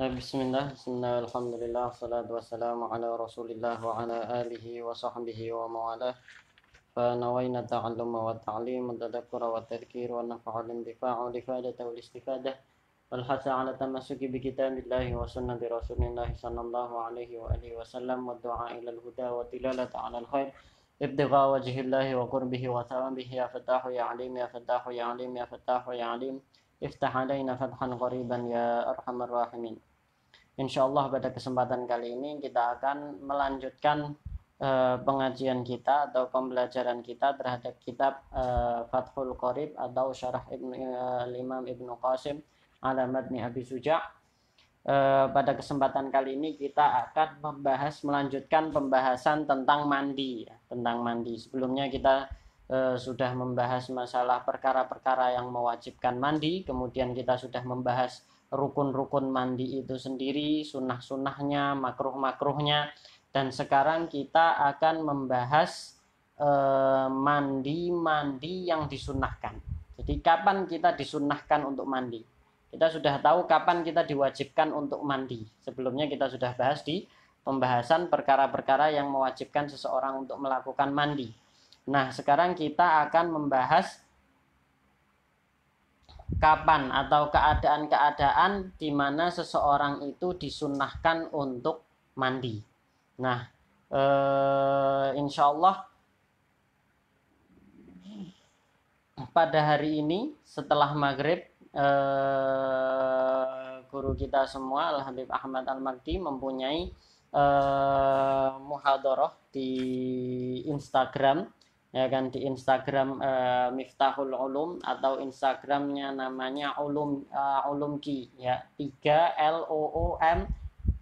طيب، بسم الله بسم الله الحمد لله والصلاة والسلام على رسول الله وعلى آله وصحبه وموالاه فنوينا التعلم والتعليم والتذكر والتذكير والنفع والانتفاع والإفادة والاستفادة والحث على التمسك بكتاب الله وسنة رسول الله صلى الله عليه وآله وسلم والدعاء إلى الهدى والدلالة على الخير ابتغاء وجه الله وقربه وثوابه يا فتاح يا عليم يا فتاح يا عليم يا فتاح يا عليم افتح علينا فتحا غريبا يا أرحم الراحمين Insya Allah pada kesempatan kali ini kita akan melanjutkan uh, pengajian kita atau pembelajaran kita terhadap kitab uh, Fathul Qorib atau Syarah Ibn, uh, Imam Ibnu Qasim ala Madni Abi Suja. pada kesempatan kali ini kita akan membahas melanjutkan pembahasan tentang mandi ya, tentang mandi. Sebelumnya kita sudah membahas masalah perkara-perkara yang mewajibkan mandi, kemudian kita sudah membahas rukun-rukun mandi itu sendiri, sunnah-sunnahnya, makruh-makruhnya. Dan sekarang kita akan membahas eh, mandi-mandi eh, yang disunahkan. Jadi kapan kita disunahkan untuk mandi? Kita sudah tahu kapan kita diwajibkan untuk mandi. Sebelumnya kita sudah bahas di pembahasan perkara-perkara yang mewajibkan seseorang untuk melakukan mandi. Nah, sekarang kita akan membahas kapan atau keadaan-keadaan di mana seseorang itu disunahkan untuk mandi. Nah, eh, insya Allah pada hari ini setelah maghrib eh, guru kita semua Al Habib Ahmad Al Makdi mempunyai eh, muhadoroh di Instagram ya kan di Instagram uh, Miftahul Ulum atau Instagramnya namanya Ulum uh, Ulumki ya 3 L O O M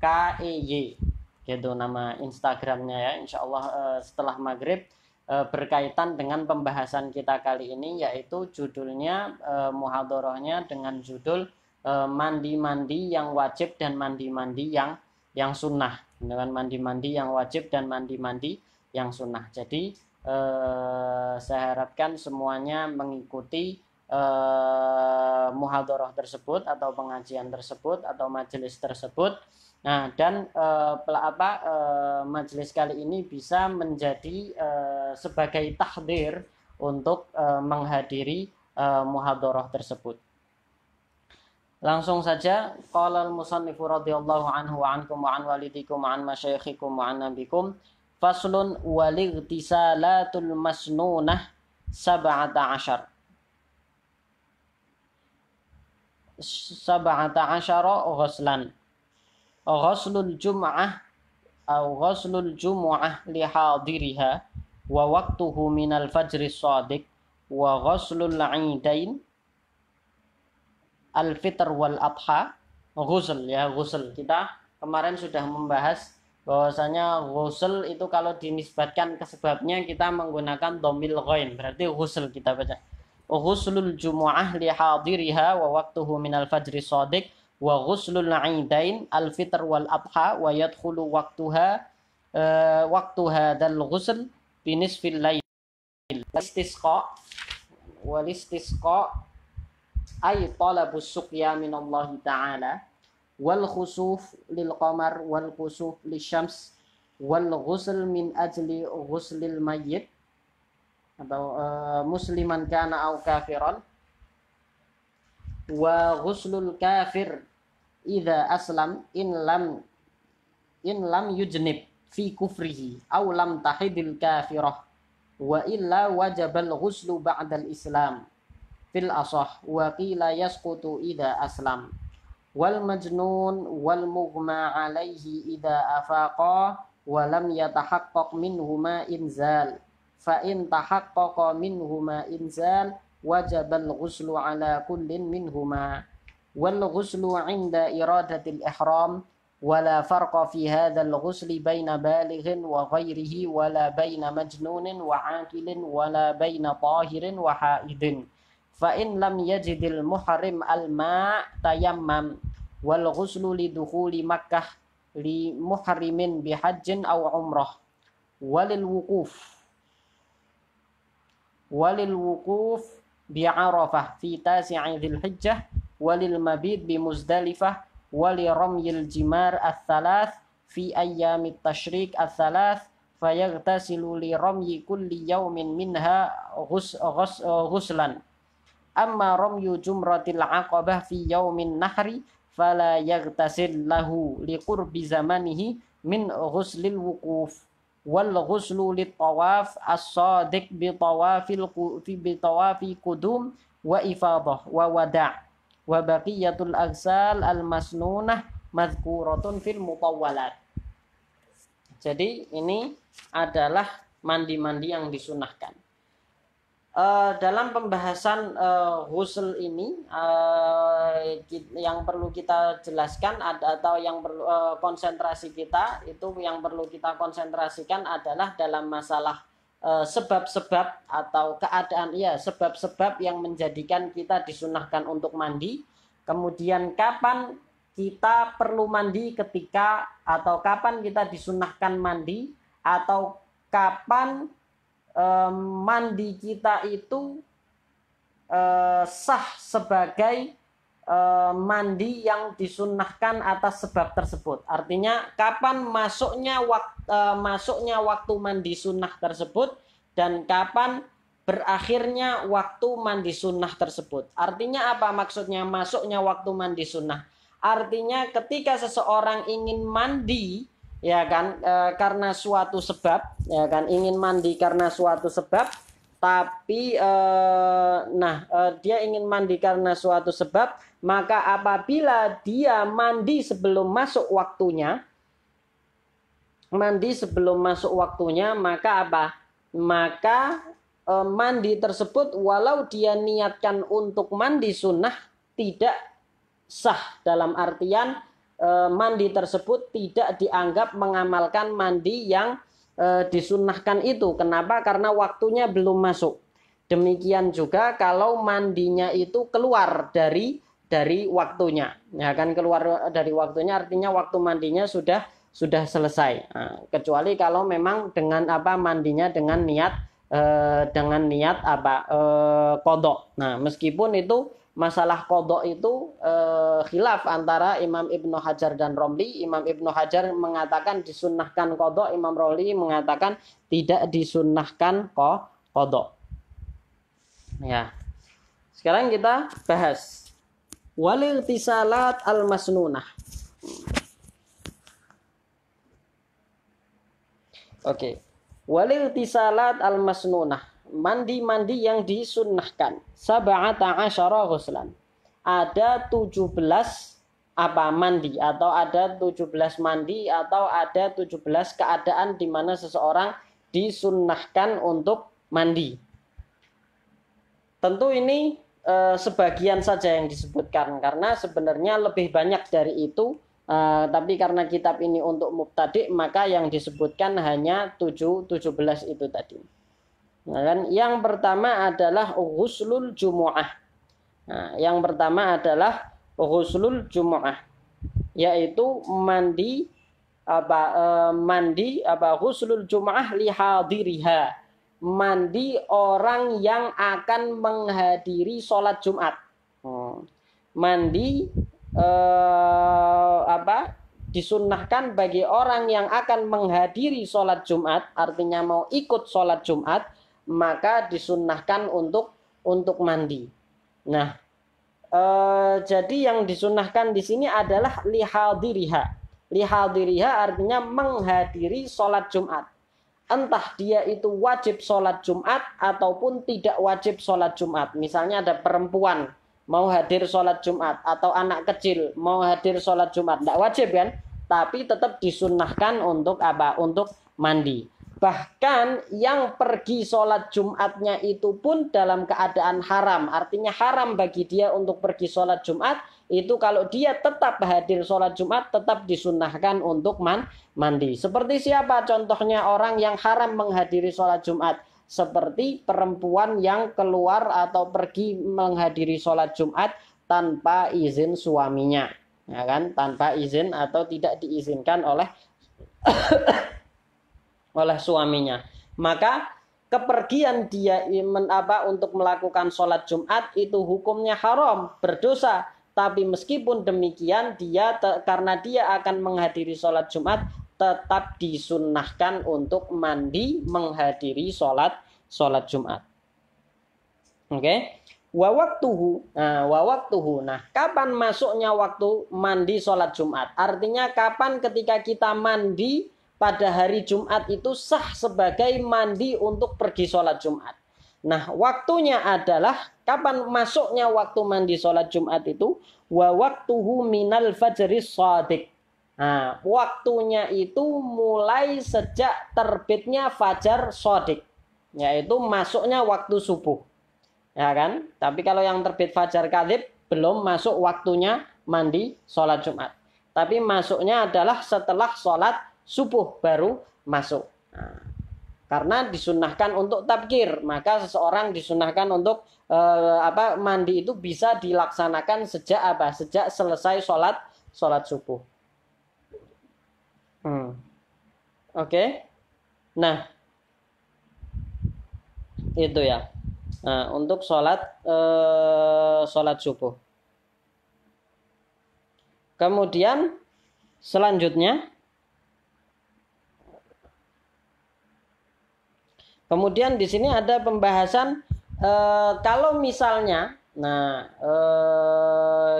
K E Y gitu nama Instagramnya ya Insya Allah uh, setelah maghrib uh, berkaitan dengan pembahasan kita kali ini yaitu judulnya uh, muhadorohnya dengan judul mandi-mandi uh, yang wajib dan mandi-mandi yang yang sunnah dengan mandi-mandi yang wajib dan mandi-mandi yang sunnah jadi eh, saya harapkan semuanya mengikuti eh, muhadoroh tersebut atau pengajian tersebut atau majelis tersebut. Nah, dan eh, apa eh, majelis kali ini bisa menjadi eh, sebagai tahdir untuk eh, menghadiri eh, muhadoroh tersebut. Langsung saja qala al-musannifu radhiyallahu anhu wa ankum wa an walidikum wa an masyayikhikum wa an nabikum Faslun walirtisalatul masnunah sab'ata asyar. Sab'ata asyara ghuslan. Ghuslul jum'ah atau ghuslul jum'ah lihadiriha wa waktuhu minal fajri sadiq wa ghuslul aidain al fitr wal adha ghusl ya ghusl kita kemarin sudah membahas bahwasanya ghusl itu kalau dinisbatkan ke sebabnya kita menggunakan domil ghain berarti ghusl kita baca ghuslul jumu'ah li hadiriha wa waktuhu minal fajri sadiq wa ghuslul aidain al fitr wal adha wa yadkhulu waktuha uh, eh, waktu hadzal ghusl binisfil lail istisqa wal istisqa ay talabu suqya min Allah taala wal khusuf lil qamar wal khusuf lil syams wal ghusl min ajli ghuslil mayyit atau uh, musliman kana au kafiran wa ghuslul kafir idza aslam in lam in lam yujnib fi kufrihi au lam tahidil kafirah wa illa wajabal ghuslu ba'dal islam fil asah wa qila yasqutu idza aslam والمجنون والمغمى عليه إذا أفاقا ولم يتحقق منهما إنزال فإن تحقق منهما إنزال وجب الغسل على كل منهما والغسل عند إرادة الإحرام ولا فرق في هذا الغسل بين بالغ وغيره ولا بين مجنون وعاقل ولا بين طاهر وحائد fa in lam yajidil muharim alma tayammam wal ghuslu li dukhuli makkah li muharimin bi hajjin aw umrah walil wukuf walil wukuf bi arafah fi tasi'i dzil hijjah walil mabid bi muzdalifah wali ramyil jimar ats-tsalath fi ayyamit tashrik ats-tsalath fayaghtasilu li ramyi kulli yawmin minha ghuslan amma romyu jumratil aqabah fi yaumin nahri fala yaghtasil lahu liqurbi zamanihi min ghuslil wukuf wal ghuslu lit tawaf as-sadiq bi tawafil bi tawafi qudum wa ifadah wa wada' wa baqiyatul aghsal al masnunah madhkuratun fil mutawwalat. Jadi ini adalah mandi-mandi yang disunahkan. Eh, dalam pembahasan uh, eh, husl ini uh, yang perlu kita jelaskan atau yang perlu uh, konsentrasi kita itu yang perlu kita konsentrasikan adalah dalam masalah sebab-sebab uh, atau keadaan ya sebab-sebab yang menjadikan kita disunahkan untuk mandi kemudian kapan kita perlu mandi ketika atau kapan kita disunahkan mandi atau kapan mandi kita itu eh, sah sebagai eh, mandi yang disunahkan atas sebab tersebut. Artinya kapan masuknya waktu eh, masuknya waktu mandi sunnah tersebut dan kapan berakhirnya waktu mandi sunnah tersebut. Artinya apa maksudnya masuknya waktu mandi sunnah? Artinya ketika seseorang ingin mandi ya kan e, karena suatu sebab ya kan ingin mandi karena suatu sebab tapi e, nah e, dia ingin mandi karena suatu sebab maka apabila dia mandi sebelum masuk waktunya mandi sebelum masuk waktunya maka apa maka e, mandi tersebut walau dia niatkan untuk mandi sunnah tidak sah dalam artian Eh, mandi tersebut tidak dianggap mengamalkan mandi yang eh, disunahkan itu. Kenapa? Karena waktunya belum masuk. Demikian juga kalau mandinya itu keluar dari dari waktunya. Ya kan keluar eh, dari waktunya artinya waktu mandinya sudah sudah selesai. Nah, kecuali kalau memang dengan apa mandinya dengan niat eh, dengan niat apa eh, kodok. Nah meskipun itu masalah kodok itu eh, khilaf antara Imam Ibnu Hajar dan Romli. Imam Ibnu Hajar mengatakan disunnahkan kodok, Imam Romli mengatakan tidak disunnahkan kodok. Ya. Sekarang kita bahas walil tisalat al masnunah. Oke. Okay. Walil tisalat al masnunah mandi-mandi yang disunnahkan sab'ata asyara ghuslan ada 17 apa mandi atau ada 17 mandi atau ada 17 keadaan di mana seseorang disunnahkan untuk mandi. Tentu ini e, sebagian saja yang disebutkan karena sebenarnya lebih banyak dari itu e, tapi karena kitab ini untuk mubtadi maka yang disebutkan hanya 7 17 itu tadi. Nah, kan? Yang pertama adalah ghuslul jumuah Nah, yang pertama adalah ghuslul jumuah yaitu mandi apa e, mandi apa ghuslul jumuah lihadiriha mandi orang yang akan menghadiri sholat Jumat. Hmm. Mandi eh, apa disunnahkan bagi orang yang akan menghadiri sholat Jumat, artinya mau ikut sholat Jumat, maka disunnahkan untuk untuk mandi. Nah, e, jadi yang disunahkan di sini adalah lihadiriha. Lihadiriha artinya menghadiri sholat Jumat. Entah dia itu wajib sholat Jumat ataupun tidak wajib sholat Jumat. Misalnya ada perempuan mau hadir sholat Jumat atau anak kecil mau hadir sholat Jumat, tidak wajib kan? Tapi tetap disunahkan untuk apa? Untuk mandi. Bahkan yang pergi sholat Jumatnya itu pun dalam keadaan haram. Artinya haram bagi dia untuk pergi sholat Jumat. Itu kalau dia tetap hadir sholat Jumat tetap disunahkan untuk man mandi. Seperti siapa contohnya orang yang haram menghadiri sholat Jumat. Seperti perempuan yang keluar atau pergi menghadiri sholat Jumat tanpa izin suaminya. Ya kan? Tanpa izin atau tidak diizinkan oleh oleh suaminya. Maka kepergian dia iman apa untuk melakukan sholat Jumat itu hukumnya haram, berdosa. Tapi meskipun demikian dia karena dia akan menghadiri sholat Jumat tetap disunahkan untuk mandi menghadiri sholat sholat Jumat. Oke. Okay? waktuhu, nah, waktuhu. Nah, kapan masuknya waktu mandi sholat Jumat? Artinya kapan ketika kita mandi pada hari Jumat itu sah sebagai mandi untuk pergi sholat Jumat. Nah, waktunya adalah kapan masuknya waktu mandi sholat Jumat itu wa waktuhu minal fajri shadiq. Nah, waktunya itu mulai sejak terbitnya fajar sodik, yaitu masuknya waktu subuh. Ya kan? Tapi kalau yang terbit fajar kadib belum masuk waktunya mandi sholat Jumat. Tapi masuknya adalah setelah sholat subuh baru masuk. karena disunahkan untuk tabkir, maka seseorang disunahkan untuk eh, apa mandi itu bisa dilaksanakan sejak apa? Sejak selesai sholat sholat subuh. Hmm. Oke. Okay. Nah, itu ya. Nah, untuk sholat eh, sholat subuh. Kemudian selanjutnya Kemudian di sini ada pembahasan e, kalau misalnya, nah e,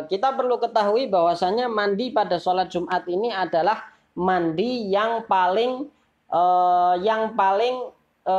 kita perlu ketahui bahwasannya mandi pada sholat Jumat ini adalah mandi yang paling e, yang paling e,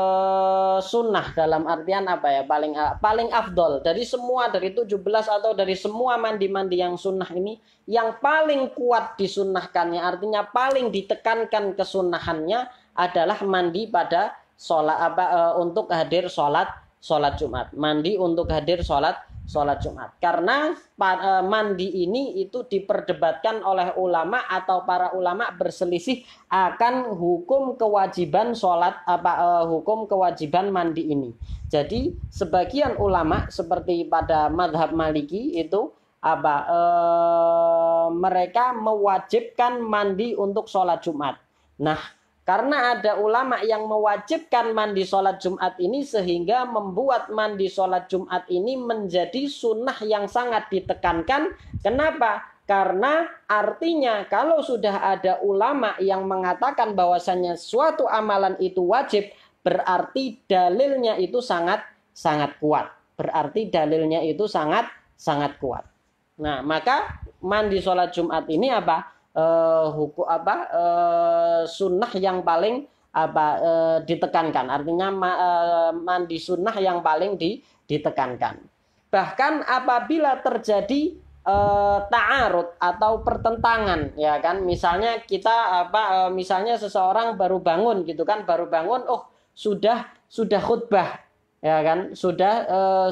sunnah dalam artian apa ya paling paling afdol dari semua dari 17 atau dari semua mandi-mandi yang sunnah ini yang paling kuat disunnahkannya artinya paling ditekankan kesunahannya adalah mandi pada sholat apa e, untuk hadir sholat sholat Jumat, mandi untuk hadir sholat sholat Jumat. Karena e, mandi ini itu diperdebatkan oleh ulama atau para ulama berselisih akan hukum kewajiban sholat apa e, hukum kewajiban mandi ini. Jadi sebagian ulama seperti pada madhab Maliki itu apa e, mereka mewajibkan mandi untuk sholat Jumat. Nah karena ada ulama yang mewajibkan mandi sholat Jumat ini sehingga membuat mandi sholat Jumat ini menjadi sunnah yang sangat ditekankan. Kenapa? Karena artinya kalau sudah ada ulama yang mengatakan bahwasanya suatu amalan itu wajib, berarti dalilnya itu sangat sangat kuat. Berarti dalilnya itu sangat sangat kuat. Nah, maka mandi sholat Jumat ini apa? uh, hukum apa uh, sunnah yang paling apa uh, ditekankan artinya ma, uh, mandi sunnah yang paling di, ditekankan bahkan apabila terjadi uh, taarut atau pertentangan ya kan misalnya kita apa misalnya seseorang baru bangun gitu kan baru bangun oh sudah sudah khutbah ya kan sudah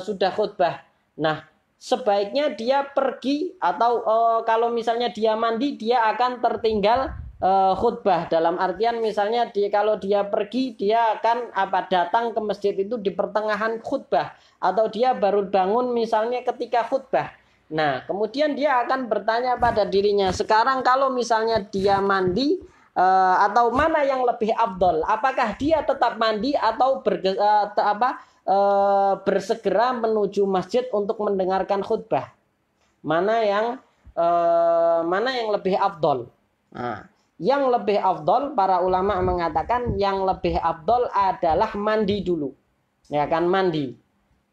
sudah khutbah nah sebaiknya dia pergi atau uh, kalau misalnya dia mandi dia akan tertinggal uh, khutbah dalam artian misalnya dia kalau dia pergi dia akan apa datang ke masjid itu di pertengahan khutbah atau dia baru bangun misalnya ketika khutbah. Nah, kemudian dia akan bertanya pada dirinya, sekarang kalau misalnya dia mandi uh, atau mana yang lebih abdol? Apakah dia tetap mandi atau berge, uh, apa, uh, bersegera menuju masjid untuk mendengarkan khutbah? Mana yang uh, mana yang lebih abdol? Nah, yang lebih abdol para ulama mengatakan yang lebih abdol adalah mandi dulu, ya kan mandi.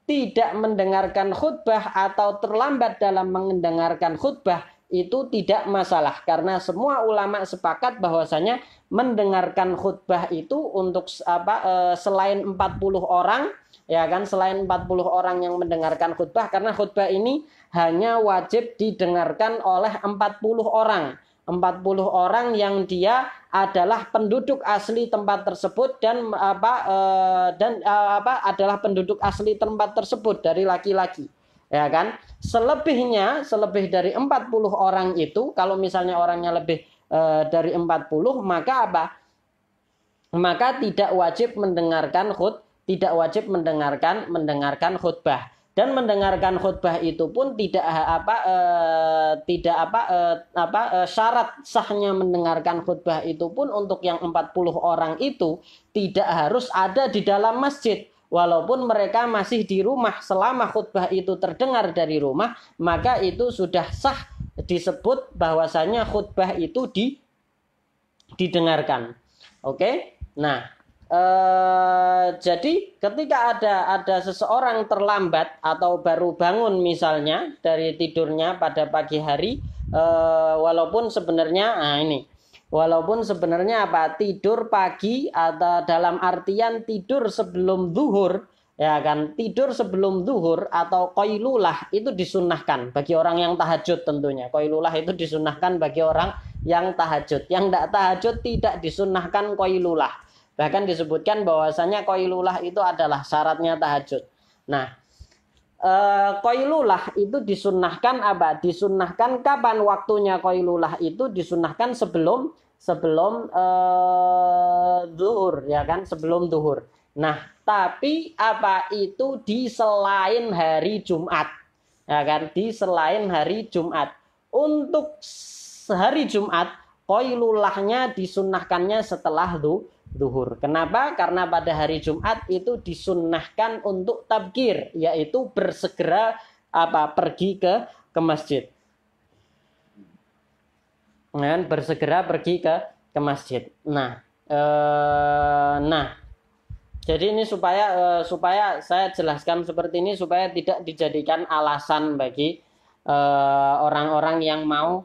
Tidak mendengarkan khutbah atau terlambat dalam mendengarkan khutbah itu tidak masalah karena semua ulama sepakat bahwasanya mendengarkan khutbah itu untuk apa eh, selain 40 orang ya kan selain 40 orang yang mendengarkan khutbah karena khutbah ini hanya wajib didengarkan oleh 40 orang 40 orang yang dia adalah penduduk asli tempat tersebut dan apa eh, dan eh, apa adalah penduduk asli tempat tersebut dari laki-laki ya kan? Selebihnya, selebih dari 40 orang itu, kalau misalnya orangnya lebih e, dari 40, maka apa? Maka tidak wajib mendengarkan khut, tidak wajib mendengarkan mendengarkan khutbah. Dan mendengarkan khutbah itu pun tidak eh, apa e, tidak apa e, apa e, syarat sahnya mendengarkan khutbah itu pun untuk yang 40 orang itu tidak harus ada di dalam masjid walaupun mereka masih di rumah selama khutbah itu terdengar dari rumah maka itu sudah sah disebut bahwasanya khutbah itu di didengarkan oke nah eh, jadi ketika ada ada seseorang terlambat atau baru bangun misalnya dari tidurnya pada pagi hari eh, walaupun sebenarnya nah ini Walaupun sebenarnya apa tidur pagi atau dalam artian tidur sebelum zuhur ya kan tidur sebelum zuhur atau koilulah itu disunahkan bagi orang yang tahajud tentunya koilulah itu disunahkan bagi orang yang tahajud yang tidak tahajud tidak disunahkan koilulah bahkan disebutkan bahwasanya koilulah itu adalah syaratnya tahajud nah eh, koilulah itu disunahkan apa disunahkan kapan waktunya koilulah itu disunahkan sebelum sebelum uh, duhur ya kan sebelum duhur nah tapi apa itu di selain hari Jumat ya kan di selain hari Jumat untuk sehari Jumat koilulahnya disunahkannya setelah du, duhur kenapa karena pada hari Jumat itu disunahkan untuk tabkir yaitu bersegera apa pergi ke ke masjid kan bersegera pergi ke ke masjid. Nah, eh, nah, jadi ini supaya eh, supaya saya jelaskan seperti ini supaya tidak dijadikan alasan bagi orang eh, orang-orang yang mau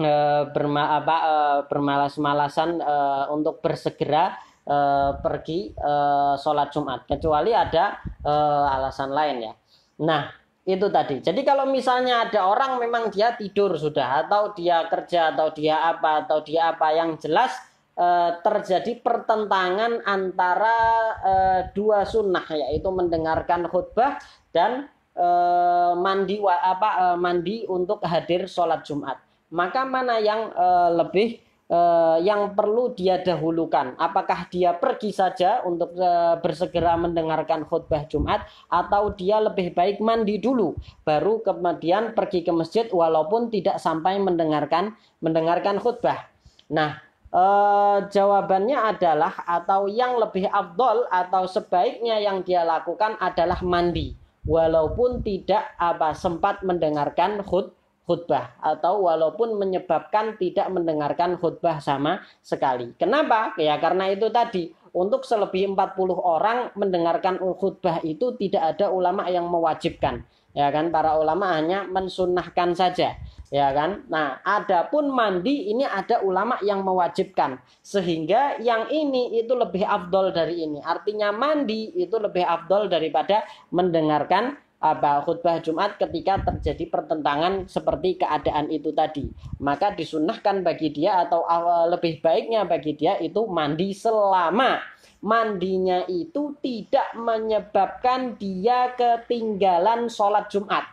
eh, berma apa eh, bermalas-malasan eh, untuk bersegera eh, pergi eh, sholat Jumat kecuali ada eh, alasan lain ya. Nah, itu tadi. Jadi kalau misalnya ada orang memang dia tidur sudah atau dia kerja atau dia apa atau dia apa yang jelas eh, terjadi pertentangan antara eh, dua sunnah yaitu mendengarkan khutbah dan eh, mandi apa eh, mandi untuk hadir sholat Jumat. Maka mana yang eh, lebih Eh, yang perlu dia dahulukan. Apakah dia pergi saja untuk eh, bersegera mendengarkan khutbah Jumat atau dia lebih baik mandi dulu baru kemudian pergi ke masjid walaupun tidak sampai mendengarkan mendengarkan khutbah. Nah, eh, jawabannya adalah atau yang lebih abdol atau sebaiknya yang dia lakukan adalah mandi walaupun tidak apa sempat mendengarkan khutbah khutbah atau walaupun menyebabkan tidak mendengarkan khutbah sama sekali. Kenapa? Ya karena itu tadi untuk selebih 40 orang mendengarkan khutbah itu tidak ada ulama yang mewajibkan. Ya kan para ulama hanya mensunahkan saja. Ya kan? Nah, adapun mandi ini ada ulama yang mewajibkan sehingga yang ini itu lebih afdol dari ini. Artinya mandi itu lebih afdol daripada mendengarkan apa khutbah Jumat ketika terjadi pertentangan seperti keadaan itu tadi maka disunahkan bagi dia atau eh, lebih baiknya bagi dia itu mandi selama mandinya itu tidak menyebabkan dia ketinggalan sholat Jumat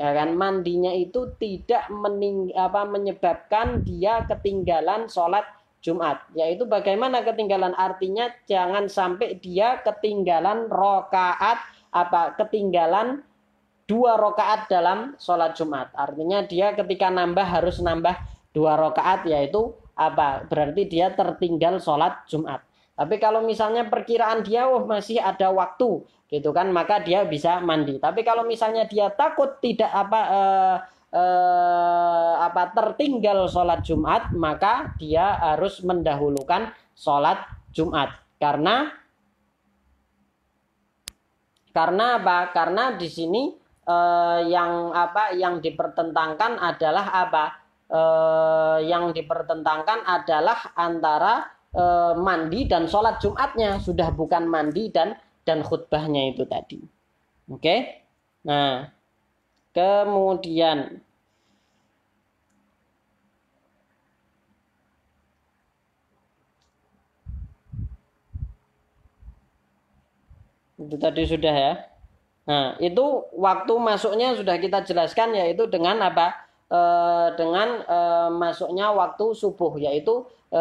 ya kan mandinya itu tidak mening, apa, menyebabkan dia ketinggalan sholat Jumat yaitu bagaimana ketinggalan artinya jangan sampai dia ketinggalan rokaat apa ketinggalan dua rokaat dalam sholat Jumat. Artinya dia ketika nambah harus nambah dua rokaat yaitu apa? Berarti dia tertinggal sholat Jumat. Tapi kalau misalnya perkiraan dia oh, masih ada waktu gitu kan, maka dia bisa mandi. Tapi kalau misalnya dia takut tidak apa eh, eh, apa tertinggal sholat Jumat, maka dia harus mendahulukan sholat Jumat karena karena apa? Karena di sini eh, yang apa yang dipertentangkan adalah apa? Eh, yang dipertentangkan adalah antara eh, mandi dan sholat Jumatnya sudah bukan mandi dan dan khutbahnya itu tadi. Oke. Okay? Nah, kemudian itu tadi sudah ya nah itu waktu masuknya sudah kita jelaskan yaitu dengan apa e, dengan e, masuknya waktu subuh yaitu e,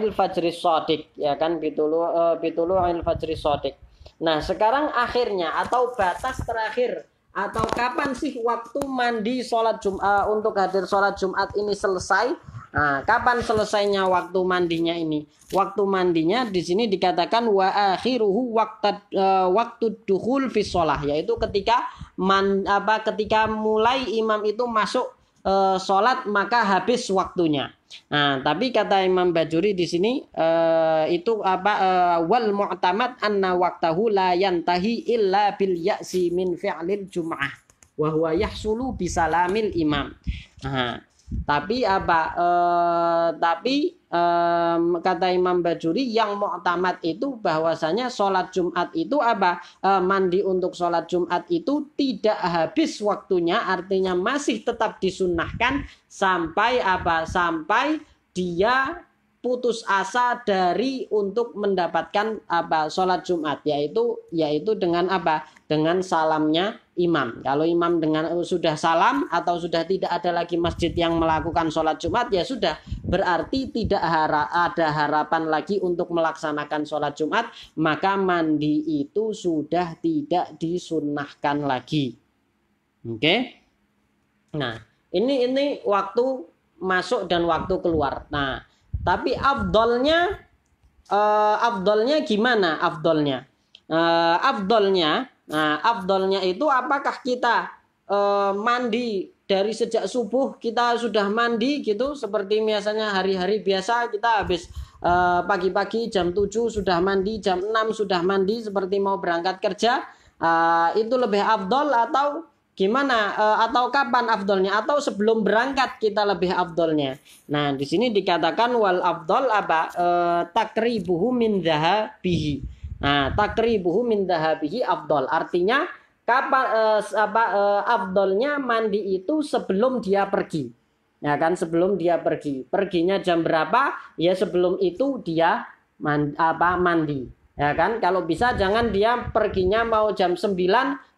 il fajri sodik ya kan bitulu e, il fajri sodik nah sekarang akhirnya atau batas terakhir atau kapan sih waktu mandi sholat Jumat e, untuk hadir sholat Jumat ini selesai Nah, kapan selesainya waktu mandinya ini? Waktu mandinya di sini dikatakan wa akhiruhu waktu eh, waktu duhul fi yaitu ketika man apa ketika mulai imam itu masuk uh, eh, sholat maka habis waktunya. Nah, tapi kata Imam Bajuri di sini uh, itu apa wal mu'tamad anna waktahu la yantahi illa bil ya'si min fi'lil jum'ah wa huwa yahsulu bisalamil imam. Nah, tapi apa? E, tapi e, kata Imam Bajuri yang tamat itu bahwasanya sholat Jumat itu apa? E, mandi untuk sholat Jumat itu tidak habis waktunya, artinya masih tetap disunahkan sampai apa? Sampai dia putus asa dari untuk mendapatkan apa sholat Jumat yaitu yaitu dengan apa dengan salamnya imam. Kalau imam dengan eh, sudah salam atau sudah tidak ada lagi masjid yang melakukan sholat Jumat ya sudah berarti tidak hara, ada harapan lagi untuk melaksanakan sholat Jumat maka mandi itu sudah tidak disunahkan lagi. Oke? Okay? Nah, ini ini waktu masuk dan waktu keluar. Nah, tapi abdolnya uh, eh, abdolnya gimana abdolnya? Uh, eh, abdolnya Nah, afdolnya itu apakah kita e, mandi dari sejak subuh kita sudah mandi gitu seperti biasanya hari-hari biasa kita habis eh, pagi-pagi e, jam 7 sudah mandi, jam 6 sudah mandi seperti mau berangkat kerja. E, itu lebih afdol atau gimana e, atau kapan afdolnya atau sebelum berangkat kita lebih afdolnya. Nah, di sini dikatakan wal afdol apa? E, takribuhu min bihi. Nah, takribuhu min dahabihi afdol. Artinya kapan eh, apa eh, afdolnya mandi itu sebelum dia pergi. Ya kan sebelum dia pergi. Perginya jam berapa? Ya sebelum itu dia mandi, apa mandi. Ya kan kalau bisa jangan dia perginya mau jam 9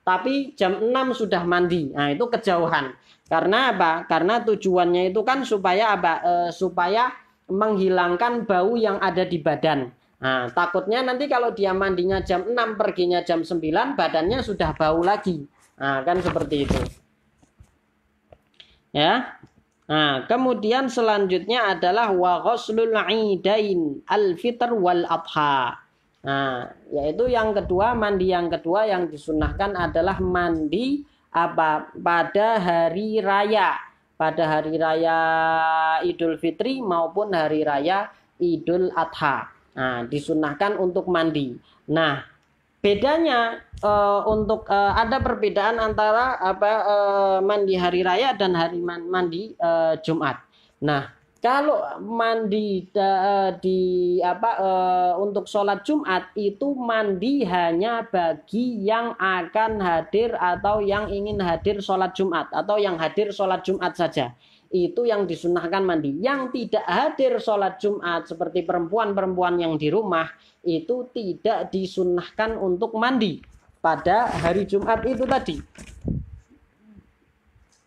tapi jam 6 sudah mandi. Nah, itu kejauhan. Karena apa? Karena tujuannya itu kan supaya apa? Eh, supaya menghilangkan bau yang ada di badan. Nah, takutnya nanti kalau dia mandinya jam 6, perginya jam 9, badannya sudah bau lagi. Nah, kan seperti itu. Ya. Nah, kemudian selanjutnya adalah wa ghuslul idain al-fitr wal adha. Nah, yaitu yang kedua, mandi yang kedua yang disunahkan adalah mandi apa pada hari raya, pada hari raya Idul Fitri maupun hari raya Idul Adha. Nah, disunahkan untuk mandi. Nah, bedanya e, untuk e, ada perbedaan antara apa e, mandi hari raya dan hari man, mandi e, Jumat. Nah, kalau mandi e, di apa e, untuk sholat Jumat itu mandi hanya bagi yang akan hadir atau yang ingin hadir sholat Jumat atau yang hadir sholat Jumat saja itu yang disunahkan mandi. Yang tidak hadir sholat Jumat seperti perempuan-perempuan yang di rumah itu tidak disunahkan untuk mandi pada hari Jumat itu tadi.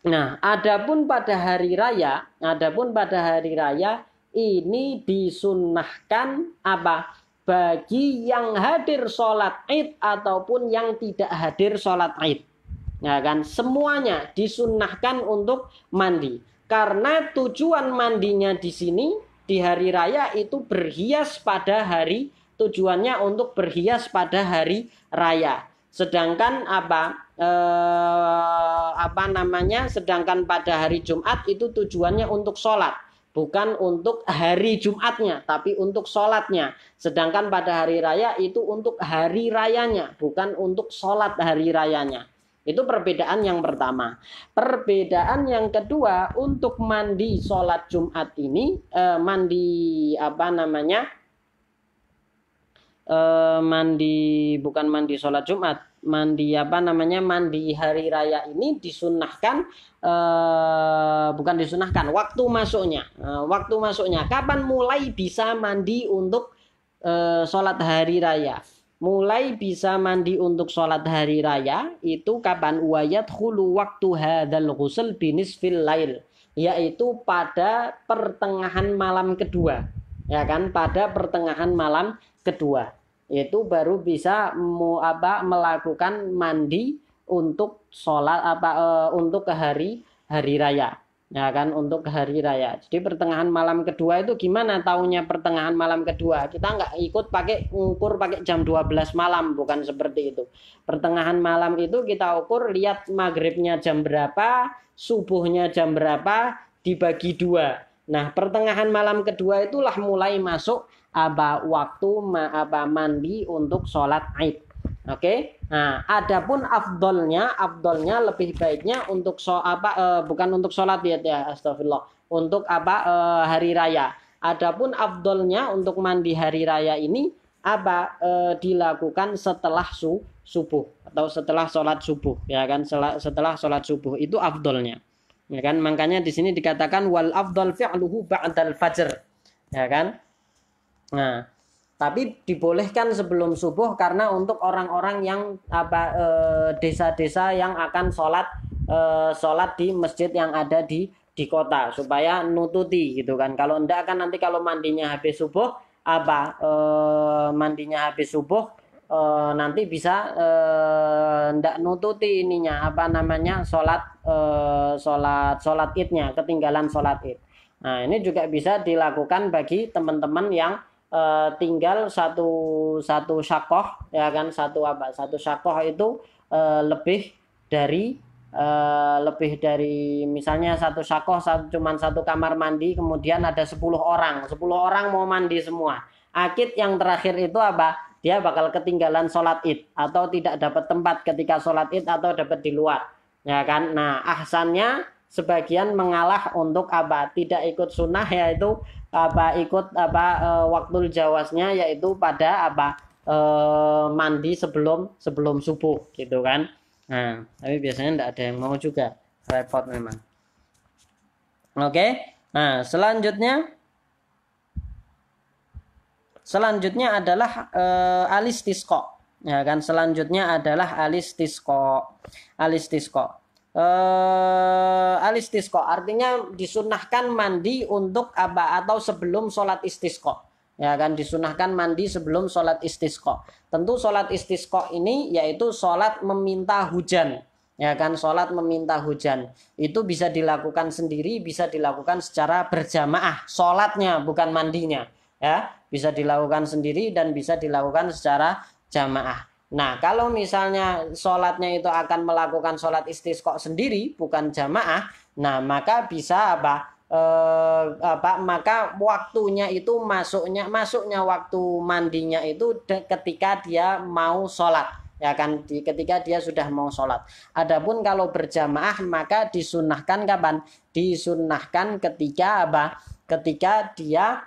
Nah, adapun pada hari raya, adapun pada hari raya ini disunahkan apa? Bagi yang hadir sholat id ataupun yang tidak hadir sholat id. Ya kan, semuanya disunahkan untuk mandi. Karena tujuan mandinya di sini di hari raya itu berhias pada hari tujuannya untuk berhias pada hari raya. Sedangkan apa eh, apa namanya? Sedangkan pada hari Jumat itu tujuannya untuk sholat, bukan untuk hari Jumatnya, tapi untuk sholatnya. Sedangkan pada hari raya itu untuk hari rayanya, bukan untuk sholat hari rayanya. Itu perbedaan yang pertama. Perbedaan yang kedua untuk mandi sholat Jumat ini, eh, mandi apa namanya? Eh, mandi bukan mandi sholat Jumat, mandi apa namanya? Mandi hari raya ini disunahkan, eh, bukan disunahkan. Waktu masuknya, eh, waktu masuknya. Kapan mulai bisa mandi untuk eh, sholat hari raya? mulai bisa mandi untuk sholat hari raya itu kapan wayat hulu waktu hadal ghusl fil lail yaitu pada pertengahan malam kedua ya kan pada pertengahan malam kedua itu baru bisa mu apa melakukan mandi untuk sholat apa e, untuk ke hari hari raya ya kan untuk hari raya. Jadi pertengahan malam kedua itu gimana taunya pertengahan malam kedua? Kita nggak ikut pakai ukur pakai jam 12 malam bukan seperti itu. Pertengahan malam itu kita ukur lihat maghribnya jam berapa, subuhnya jam berapa dibagi dua. Nah pertengahan malam kedua itulah mulai masuk apa waktu apa mandi untuk sholat id Oke. Okay? Nah, adapun afdolnya, afdolnya lebih baiknya untuk so apa uh, bukan untuk sholat ya, ya astagfirullah. Untuk apa uh, hari raya. Adapun afdolnya untuk mandi hari raya ini apa uh, dilakukan setelah su, subuh atau setelah sholat subuh ya kan setelah sholat subuh itu afdolnya. Ya kan makanya di sini dikatakan wal afdol fi'luhu ba'dal fajr. Ya kan? Nah, tapi dibolehkan sebelum subuh karena untuk orang-orang yang apa eh, desa-desa yang akan sholat eh, sholat di masjid yang ada di di kota supaya nututi gitu kan kalau ndak kan nanti kalau mandinya habis subuh apa eh, mandinya habis subuh nanti bisa e, nututi ininya apa namanya sholat sholat sholat idnya ketinggalan sholat id nah ini juga bisa dilakukan bagi teman-teman yang eh, tinggal satu satu sakoh ya kan satu apa satu sakoh itu eh, lebih dari uh, lebih dari misalnya satu sakoh satu, cuman satu kamar mandi kemudian ada 10 orang 10 orang mau mandi semua akid yang terakhir itu apa dia bakal ketinggalan sholat id atau tidak dapat tempat ketika sholat id atau dapat di luar ya kan nah ahsannya sebagian mengalah untuk apa tidak ikut sunnah yaitu apa ikut apa e, waktu jawasnya yaitu pada apa e, mandi sebelum sebelum subuh gitu kan nah tapi biasanya tidak ada yang mau juga repot memang oke nah selanjutnya selanjutnya adalah e, eh, alis tisko ya kan selanjutnya adalah alis tisko alis tisko uh, eh, al istisqa artinya disunahkan mandi untuk apa atau sebelum sholat istisqa ya kan disunahkan mandi sebelum sholat istisqa tentu sholat istisqa ini yaitu sholat meminta hujan ya kan sholat meminta hujan itu bisa dilakukan sendiri bisa dilakukan secara berjamaah sholatnya bukan mandinya ya bisa dilakukan sendiri dan bisa dilakukan secara jamaah Nah, kalau misalnya sholatnya itu akan melakukan sholat istisqo sendiri, bukan jamaah, nah maka bisa apa? Eh, apa maka waktunya itu masuknya masuknya waktu mandinya itu ketika dia mau sholat ya kan di, ketika dia sudah mau sholat. Adapun kalau berjamaah maka disunahkan kapan? Disunahkan ketika apa? Ketika dia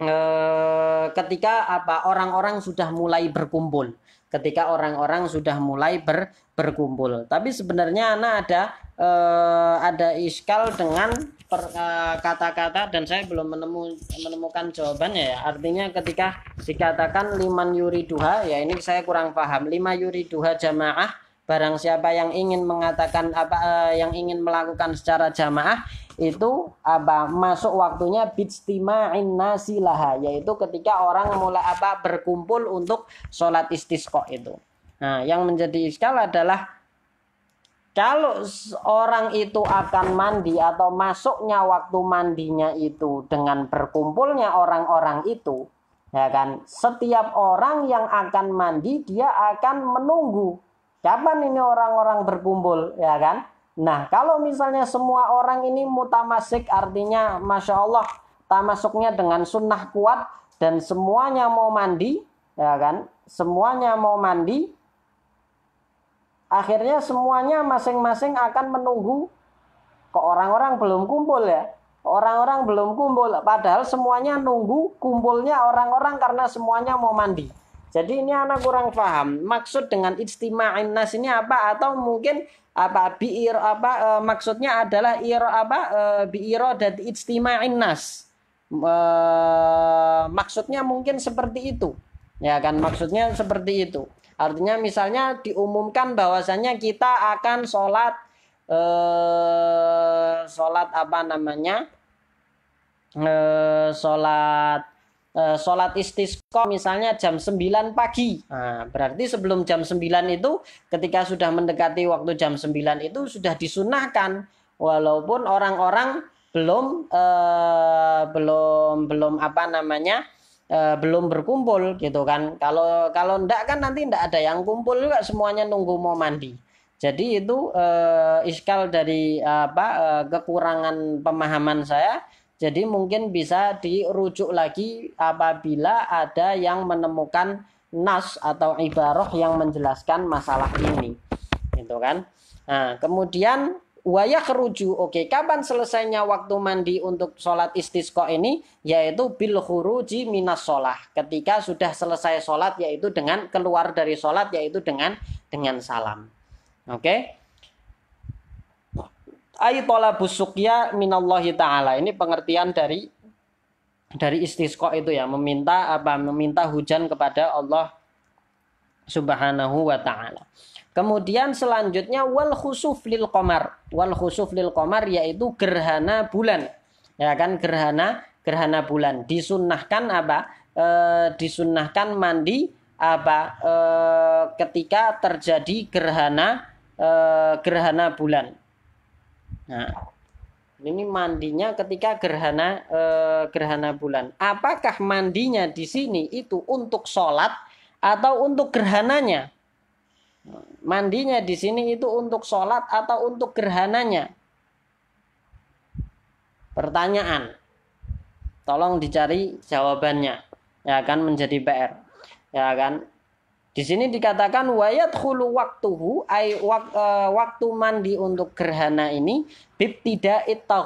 eh, ketika apa orang-orang sudah mulai berkumpul ketika orang-orang sudah mulai ber, berkumpul. Tapi sebenarnya anak ada eh, ada iskal dengan eh, kata-kata dan saya belum menemu, menemukan jawabannya ya. Artinya ketika dikatakan liman yuri duha ya ini saya kurang paham. Lima yuri duha jamaah barang siapa yang ingin mengatakan apa eh, yang ingin melakukan secara jamaah itu apa masuk waktunya bijtima'in nasi yaitu ketika orang mulai apa berkumpul untuk sholat istisqo itu. Nah, yang menjadi iskal adalah kalau orang itu akan mandi atau masuknya waktu mandinya itu dengan berkumpulnya orang-orang itu, ya kan? Setiap orang yang akan mandi dia akan menunggu kapan ini orang-orang berkumpul, ya kan? Nah, kalau misalnya semua orang ini mutamasik artinya Masya Allah tamasuknya dengan sunnah kuat dan semuanya mau mandi, ya kan? Semuanya mau mandi, akhirnya semuanya masing-masing akan menunggu ke orang-orang belum kumpul ya. Orang-orang belum kumpul, padahal semuanya nunggu kumpulnya orang-orang karena semuanya mau mandi. Jadi ini anak kurang paham. Maksud dengan istimain nas ini apa atau mungkin apa biir apa e, maksudnya adalah ir apa e, biiro dan istimain nas. E, maksudnya mungkin seperti itu. Ya kan maksudnya seperti itu. Artinya misalnya diumumkan bahwasanya kita akan sholat e, sholat apa namanya? e, sholat Solat eh, sholat istisqa misalnya jam 9 pagi. Nah, berarti sebelum jam 9 itu ketika sudah mendekati waktu jam 9 itu sudah disunahkan walaupun orang-orang belum eh, belum belum apa namanya eh, belum berkumpul gitu kan. Kalau kalau ndak kan nanti ndak ada yang kumpul juga semuanya nunggu mau mandi. Jadi itu eh, iskal dari eh, apa eh, kekurangan pemahaman saya jadi mungkin bisa dirujuk lagi apabila ada yang menemukan nas atau ibarah yang menjelaskan masalah ini. Gitu kan? Nah, kemudian waya keruju. Oke, kapan selesainya waktu mandi untuk sholat istisqa ini? Yaitu bil khuruji minas sholah. Ketika sudah selesai sholat, yaitu dengan keluar dari sholat, yaitu dengan dengan salam. Oke, Ai talabus sukya minallahi taala. Ini pengertian dari dari istisqa itu ya, meminta apa? Meminta hujan kepada Allah Subhanahu wa taala. Kemudian selanjutnya wal khusuf lil qamar. Wal khusuf lil qamar yaitu gerhana bulan. Ya kan gerhana gerhana bulan disunnahkan apa? E, disunnahkan mandi apa e, ketika terjadi gerhana e, gerhana bulan Nah, ini mandinya ketika gerhana eh, gerhana bulan. Apakah mandinya di sini itu untuk sholat atau untuk gerhananya? Mandinya di sini itu untuk sholat atau untuk gerhananya? Pertanyaan. Tolong dicari jawabannya. Ya kan menjadi PR. Ya kan? Di sini dikatakan wayat hulu waktuhu ay wak, e, waktu mandi untuk gerhana ini bib tidak itu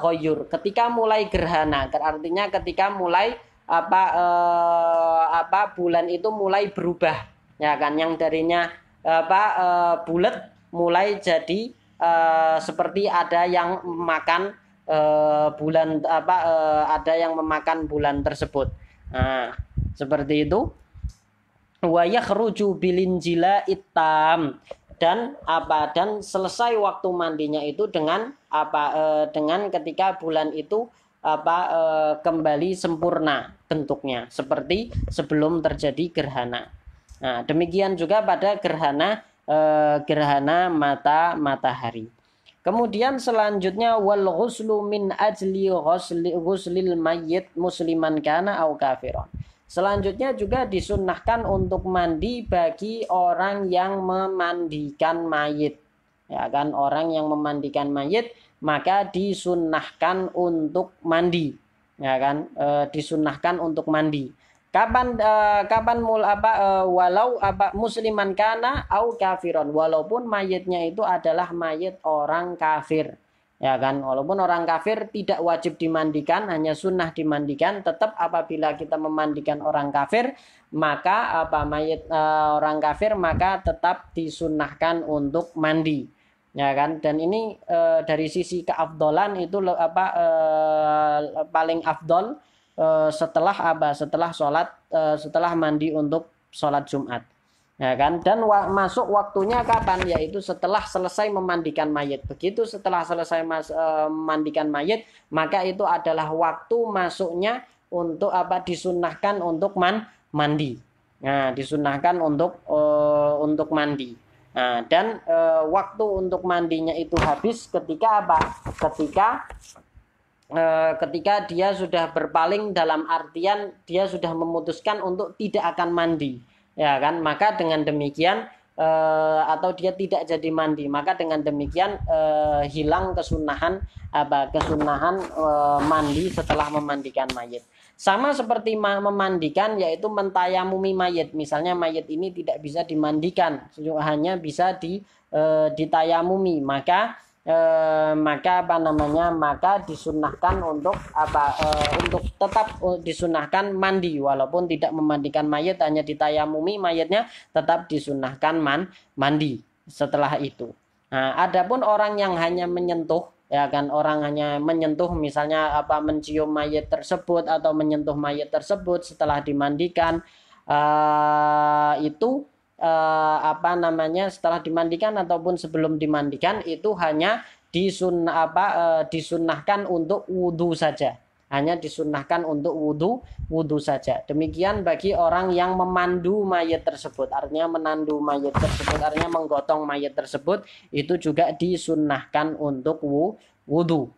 ketika mulai gerhana artinya ketika mulai apa e, apa bulan itu mulai berubah ya kan yang darinya apa e, bulat mulai jadi e, seperti ada yang makan e, bulan apa e, ada yang memakan bulan tersebut. Nah, seperti itu wa bilin bilinjila itam dan apa dan selesai waktu mandinya itu dengan apa e, dengan ketika bulan itu apa e, kembali sempurna bentuknya seperti sebelum terjadi gerhana. Nah, demikian juga pada gerhana e, gerhana mata matahari. Kemudian selanjutnya wal ghuslu min ajli ghusli, ghuslil mayyit musliman kana au kafiron Selanjutnya juga disunahkan untuk mandi bagi orang yang memandikan mayit. Ya kan orang yang memandikan mayit maka disunahkan untuk mandi. Ya kan e, disunahkan untuk mandi. Kapan e, kapan mul apa e, walau apa musliman kana au kafiron walaupun mayitnya itu adalah mayit orang kafir ya kan walaupun orang kafir tidak wajib dimandikan hanya sunnah dimandikan tetap apabila kita memandikan orang kafir maka apa mayat uh, eh, orang kafir maka tetap disunnahkan untuk mandi ya kan dan ini uh, dari sisi keafdolan itu apa uh, paling afdol setelah apa setelah sholat setelah mandi untuk sholat Jumat Ya kan? Dan wa masuk waktunya kapan? Yaitu setelah selesai memandikan mayat Begitu setelah selesai mas, e, memandikan mayat maka itu adalah waktu masuknya untuk apa disunahkan untuk man mandi. Nah, disunahkan untuk e, untuk mandi. Nah, dan e, waktu untuk mandinya itu habis ketika apa? Ketika e, ketika dia sudah berpaling dalam artian dia sudah memutuskan untuk tidak akan mandi ya kan maka dengan demikian e, atau dia tidak jadi mandi maka dengan demikian e, hilang kesunahan apa kesunahan e, mandi setelah memandikan mayit sama seperti memandikan yaitu mentayamumi mayit misalnya mayit ini tidak bisa dimandikan hanya bisa di ditayamumi maka e, maka apa namanya maka disunahkan untuk apa e, untuk tetap eh, disunahkan mandi walaupun tidak memandikan mayat hanya ditayamumi mayatnya tetap disunahkan man mandi setelah itu nah adapun orang yang hanya menyentuh ya kan orang hanya menyentuh misalnya apa mencium mayat tersebut atau menyentuh mayat tersebut setelah dimandikan uh, itu eh, apa namanya setelah dimandikan ataupun sebelum dimandikan itu hanya disun apa eh, disunnahkan untuk wudhu saja hanya disunahkan untuk wudhu wudhu saja demikian bagi orang yang memandu mayat tersebut artinya menandu mayat tersebut artinya menggotong mayat tersebut itu juga disunahkan untuk wudhu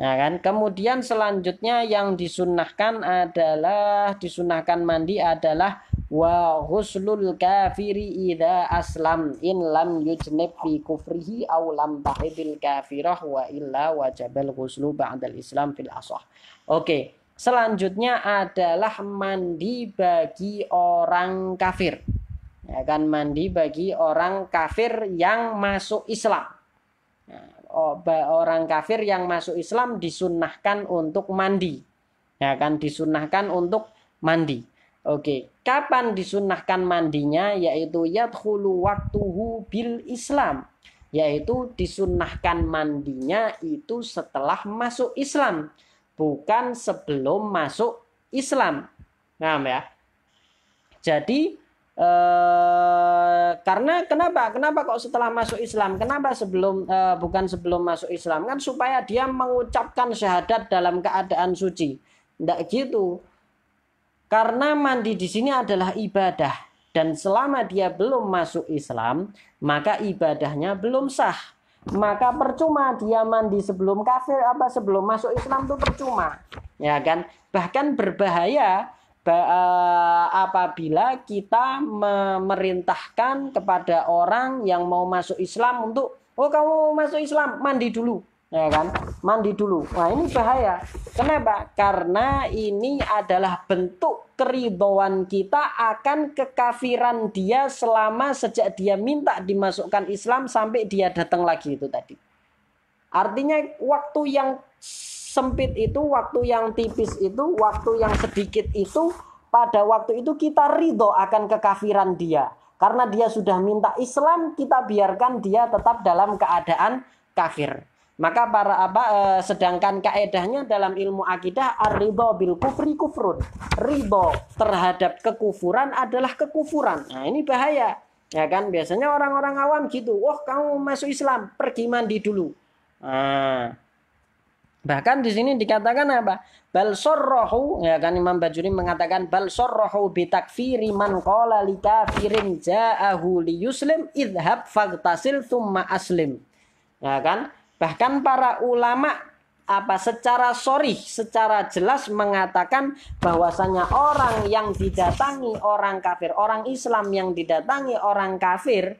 Nah kan, kemudian selanjutnya yang disunnahkan adalah disunahkan mandi adalah wa ghuslul kafiri idza aslam in lam yujnib fi kufrihi aw lam tahibil kafirah wa illa wajabal ghuslu ba'dal islam fil asah. Oke, selanjutnya adalah mandi bagi orang kafir. Ya kan mandi bagi orang kafir yang masuk Islam. Nah, Oh, orang kafir yang masuk Islam disunnahkan untuk mandi. Ya kan disunnahkan untuk mandi. Oke, kapan disunnahkan mandinya yaitu yadkhulu waktuhu bil Islam yaitu disunnahkan mandinya itu setelah masuk Islam bukan sebelum masuk Islam. Nah, ya. Jadi Uh, karena kenapa? Kenapa kok setelah masuk Islam? Kenapa sebelum uh, bukan sebelum masuk Islam? Kan supaya dia mengucapkan syahadat dalam keadaan suci. Tidak gitu. Karena mandi di sini adalah ibadah dan selama dia belum masuk Islam, maka ibadahnya belum sah. Maka percuma dia mandi sebelum kafir apa sebelum masuk Islam itu percuma. Ya kan? Bahkan berbahaya Eh, apabila kita memerintahkan kepada orang yang mau masuk Islam untuk oh kamu masuk Islam mandi dulu ya kan mandi dulu nah ini bahaya kenapa karena ini adalah bentuk keridhoan kita akan kekafiran dia selama sejak dia minta dimasukkan Islam sampai dia datang lagi itu tadi artinya waktu yang sempit itu, waktu yang tipis itu, waktu yang sedikit itu, pada waktu itu kita ridho akan kekafiran dia. Karena dia sudah minta Islam, kita biarkan dia tetap dalam keadaan kafir. Maka para apa eh, sedangkan kaedahnya dalam ilmu akidah ridho bil kufri kufrun. Ridho terhadap kekufuran adalah kekufuran. Nah, ini bahaya. Ya kan biasanya orang-orang awam gitu. Wah, kamu masuk Islam, pergi mandi dulu. Nah, Bahkan di sini dikatakan apa? Bal sorrohu, ya kan Imam Bajuri mengatakan bal sorrohu bitakfiri man qala li kafirin ja'ahu li yuslim idhab fagtasil thumma aslim. Ya kan? Bahkan para ulama apa secara sorry secara jelas mengatakan bahwasanya orang yang didatangi orang kafir, orang Islam yang didatangi orang kafir,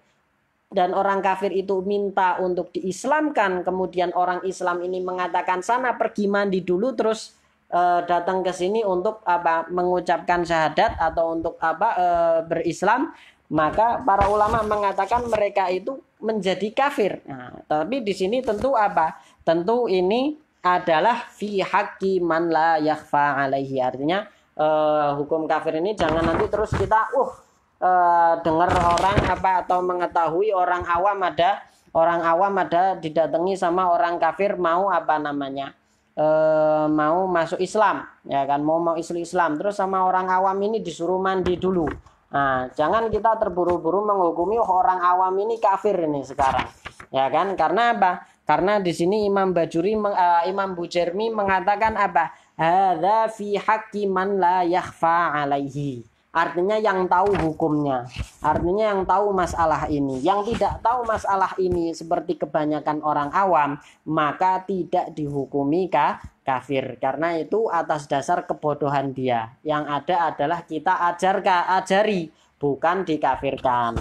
dan orang kafir itu minta untuk diislamkan, kemudian orang Islam ini mengatakan sana pergi mandi dulu terus uh, datang ke sini untuk apa mengucapkan syahadat atau untuk apa uh, berislam, maka para ulama mengatakan mereka itu menjadi kafir. Nah, tapi di sini tentu apa? Tentu ini adalah fi haqqi man la yakhfa alaihi. Artinya uh, hukum kafir ini jangan nanti terus kita uh Eh, dengar orang apa atau mengetahui orang awam ada orang awam ada didatangi sama orang kafir mau apa namanya uh, mau masuk Islam ya kan mau mau Islam terus sama orang awam ini disuruh mandi dulu Nah, jangan kita terburu-buru menghukumi orang awam ini kafir ini sekarang. Ya kan? Karena apa? Karena di sini Imam Bajuri uh, Imam Bujermi mengatakan apa? ada fi haqqi la yakhfa alaihi. Artinya yang tahu hukumnya, artinya yang tahu masalah ini. Yang tidak tahu masalah ini seperti kebanyakan orang awam, maka tidak dihukumi kah? kafir. Karena itu atas dasar kebodohan dia. Yang ada adalah kita ajar ajari, bukan dikafirkan.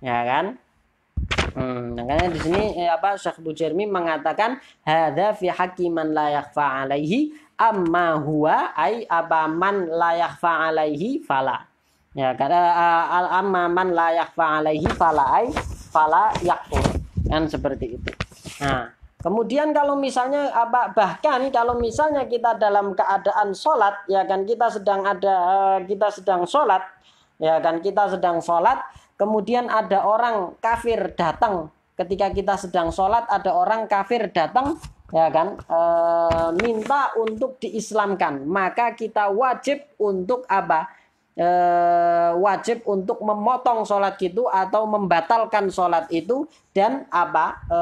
Ya kan? Hmm, makanya di sini eh, apa Syekh Bujermi mengatakan hadza fi hakiman la yakhfa alaihi amma huwa ay abaman layak fa'alaihi fala ya karena al amma man layak fa'alaihi fala ay fala yakfu kan seperti itu nah Kemudian kalau misalnya apa bahkan kalau misalnya kita dalam keadaan sholat ya kan kita sedang ada e, kita sedang sholat ya kan kita sedang sholat kemudian ada orang kafir datang ketika kita sedang sholat ada orang kafir datang ya kan e, minta untuk diislamkan maka kita wajib untuk apa e, wajib untuk memotong sholat itu atau membatalkan sholat itu dan apa e,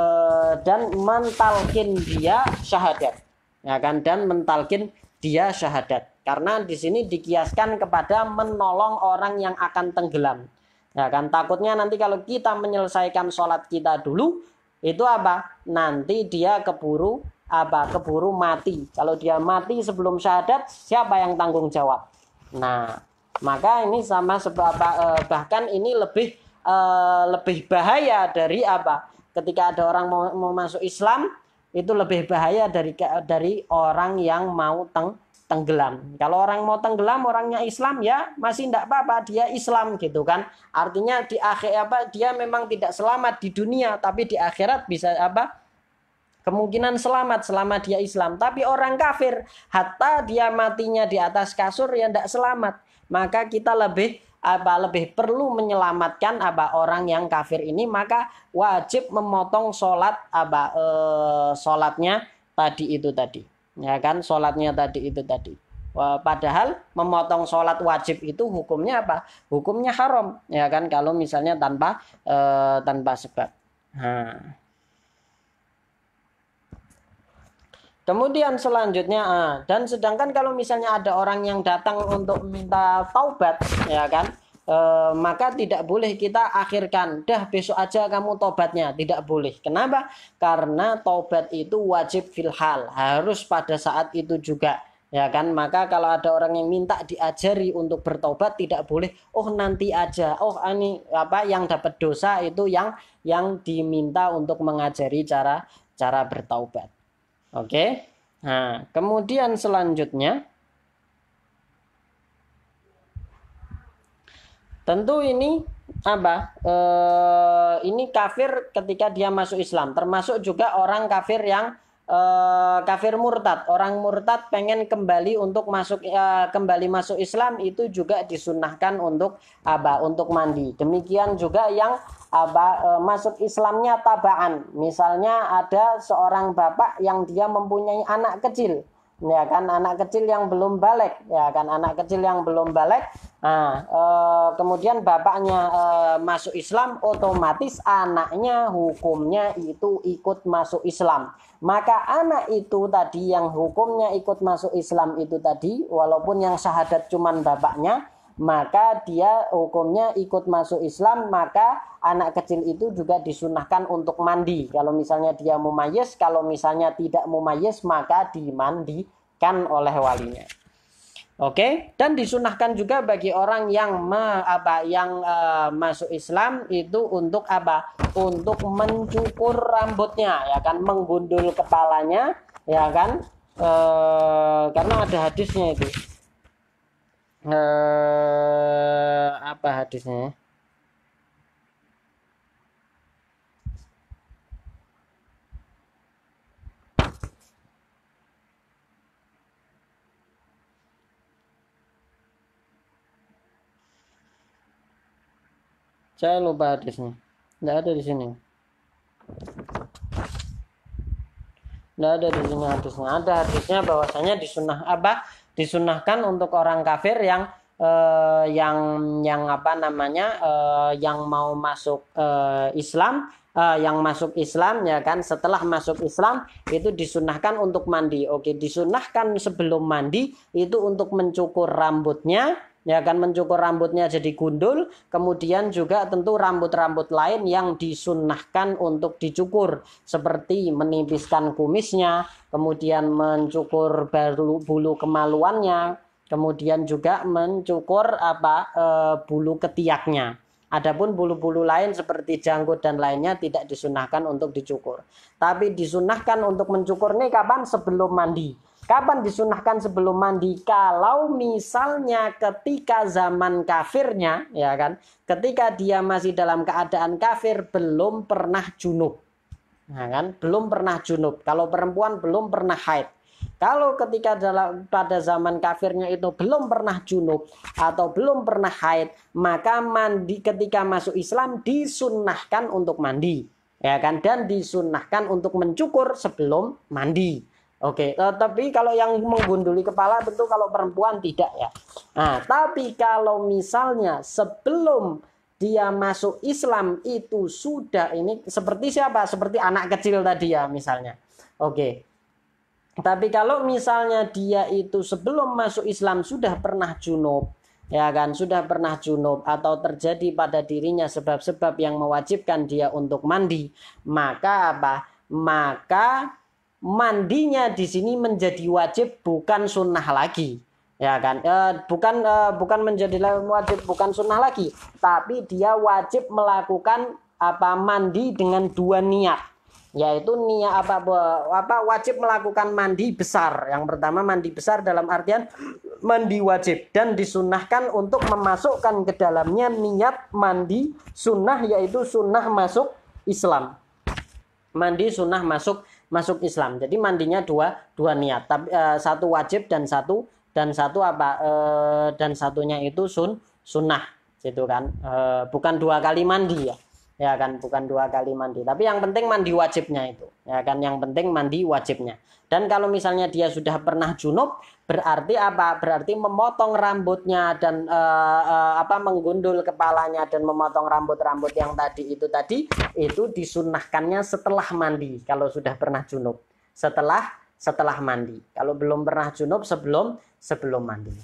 dan mentalkin dia syahadat ya kan dan mentalkin dia syahadat karena di sini dikiaskan kepada menolong orang yang akan tenggelam ya kan takutnya nanti kalau kita menyelesaikan sholat kita dulu itu apa? Nanti dia keburu apa? Keburu mati. Kalau dia mati sebelum syahadat, siapa yang tanggung jawab? Nah, maka ini sama seberapa eh, bahkan ini lebih eh, lebih bahaya dari apa? Ketika ada orang mau, mau masuk Islam, itu lebih bahaya dari dari orang yang mau teng tenggelam. Kalau orang mau tenggelam orangnya Islam ya masih tidak apa-apa dia Islam gitu kan. Artinya di akhir apa dia memang tidak selamat di dunia tapi di akhirat bisa apa kemungkinan selamat selama dia Islam. Tapi orang kafir hatta dia matinya di atas kasur yang tidak selamat. Maka kita lebih apa lebih perlu menyelamatkan apa orang yang kafir ini maka wajib memotong sholat apa eh, sholatnya tadi itu tadi ya kan sholatnya tadi itu tadi padahal memotong sholat wajib itu hukumnya apa hukumnya haram ya kan kalau misalnya tanpa eh, tanpa sebab hmm. kemudian selanjutnya ah, dan sedangkan kalau misalnya ada orang yang datang untuk minta taubat ya kan e, maka tidak boleh kita akhirkan. Dah besok aja kamu tobatnya, tidak boleh. Kenapa? Karena tobat itu wajib filhal, harus pada saat itu juga. Ya kan, maka kalau ada orang yang minta diajari untuk bertobat tidak boleh. Oh nanti aja. Oh ini apa yang dapat dosa itu yang yang diminta untuk mengajari cara cara bertaubat. Oke. Okay? Nah, kemudian selanjutnya Tentu ini apa? E, ini kafir ketika dia masuk Islam, termasuk juga orang kafir yang e, kafir murtad. Orang murtad pengen kembali untuk masuk e, kembali masuk Islam itu juga disunahkan untuk apa? Untuk mandi. Demikian juga yang apa masuk Islamnya tabaan. Misalnya ada seorang bapak yang dia mempunyai anak kecil ya kan anak kecil yang belum balik ya kan anak kecil yang belum balik nah e, kemudian bapaknya e, masuk Islam otomatis anaknya hukumnya itu ikut masuk Islam maka anak itu tadi yang hukumnya ikut masuk Islam itu tadi walaupun yang syahadat cuman bapaknya maka dia hukumnya ikut masuk Islam maka anak kecil itu juga disunahkan untuk mandi kalau misalnya dia mumayyiz kalau misalnya tidak mumayyiz maka dimandikan oleh walinya Oke, dan disunahkan juga bagi orang yang me, apa yang e, masuk Islam itu untuk apa? Untuk mencukur rambutnya, ya kan, menggundul kepalanya, ya kan? e, karena ada hadisnya itu eh, apa hadisnya saya lupa hadisnya tidak ada di sini tidak ada di sini hadisnya ada hadisnya bahwasanya di sunnah apa disunahkan untuk orang kafir yang eh, yang yang apa namanya eh, yang mau masuk eh, Islam eh, yang masuk Islam ya kan setelah masuk Islam itu disunahkan untuk mandi oke disunahkan sebelum mandi itu untuk mencukur rambutnya ya kan mencukur rambutnya jadi gundul kemudian juga tentu rambut-rambut lain yang disunahkan untuk dicukur seperti menipiskan kumisnya kemudian mencukur bulu, bulu kemaluannya kemudian juga mencukur apa e, bulu ketiaknya Adapun bulu-bulu lain seperti janggut dan lainnya tidak disunahkan untuk dicukur. Tapi disunahkan untuk mencukur ini kapan? Sebelum mandi. Kapan disunahkan sebelum mandi? Kalau misalnya ketika zaman kafirnya, ya kan, ketika dia masih dalam keadaan kafir belum pernah junub, ya kan, belum pernah junub. Kalau perempuan belum pernah haid. Kalau ketika dalam, pada zaman kafirnya itu belum pernah junub atau belum pernah haid, maka mandi ketika masuk Islam disunahkan untuk mandi, ya kan? Dan disunahkan untuk mencukur sebelum mandi. Oke, eh, tapi kalau yang menggunduli kepala tentu kalau perempuan tidak ya. Nah, tapi kalau misalnya sebelum dia masuk Islam itu sudah ini seperti siapa? Seperti anak kecil tadi ya misalnya. Oke. Tapi kalau misalnya dia itu sebelum masuk Islam sudah pernah junub, ya kan sudah pernah junub atau terjadi pada dirinya sebab-sebab yang mewajibkan dia untuk mandi, maka apa? Maka mandinya di sini menjadi wajib bukan sunnah lagi ya kan e, bukan e, bukan menjadi wajib bukan sunnah lagi tapi dia wajib melakukan apa mandi dengan dua niat yaitu niat apa apa wajib melakukan mandi besar yang pertama mandi besar dalam artian mandi wajib dan disunahkan untuk memasukkan ke dalamnya niat mandi sunnah yaitu sunnah masuk Islam mandi sunnah masuk masuk Islam. Jadi mandinya dua dua niat, tapi uh, eh, satu wajib dan satu dan satu apa uh, dan satunya itu sun sunnah gitu kan. Uh, bukan dua kali mandi ya. Ya kan bukan dua kali mandi, tapi yang penting mandi wajibnya itu. Ya kan yang penting mandi wajibnya. Dan kalau misalnya dia sudah pernah junub, berarti apa berarti memotong rambutnya dan uh, uh, apa menggundul kepalanya dan memotong rambut-rambut yang tadi itu tadi itu disunahkannya setelah mandi kalau sudah pernah junub setelah setelah mandi kalau belum pernah junub sebelum sebelum mandi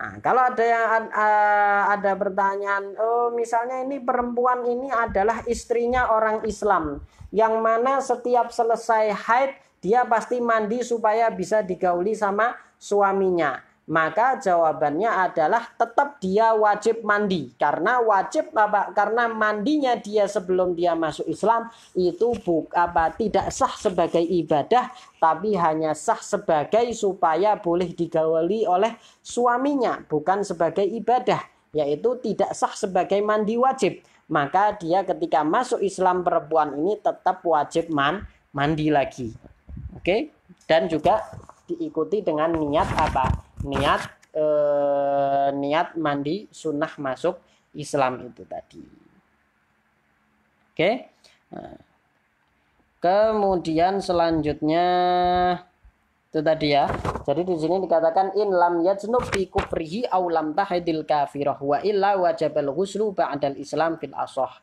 nah, kalau ada yang uh, ada pertanyaan oh misalnya ini perempuan ini adalah istrinya orang Islam yang mana setiap selesai haid dia pasti mandi supaya bisa digauli sama suaminya. Maka jawabannya adalah tetap dia wajib mandi karena wajib apa karena mandinya dia sebelum dia masuk Islam itu buk, apa tidak sah sebagai ibadah tapi hanya sah sebagai supaya boleh digawali oleh suaminya bukan sebagai ibadah yaitu tidak sah sebagai mandi wajib maka dia ketika masuk Islam perempuan ini tetap wajib man mandi lagi oke okay? dan juga diikuti dengan niat apa? Niat eh, niat mandi sunnah masuk Islam itu tadi. Oke. Nah. Kemudian selanjutnya itu tadi ya. Jadi di sini dikatakan in lam yajnub fi kufrihi aw lam tahidil kafirah wa illa wajabal ghuslu ba'dal islam fil asah.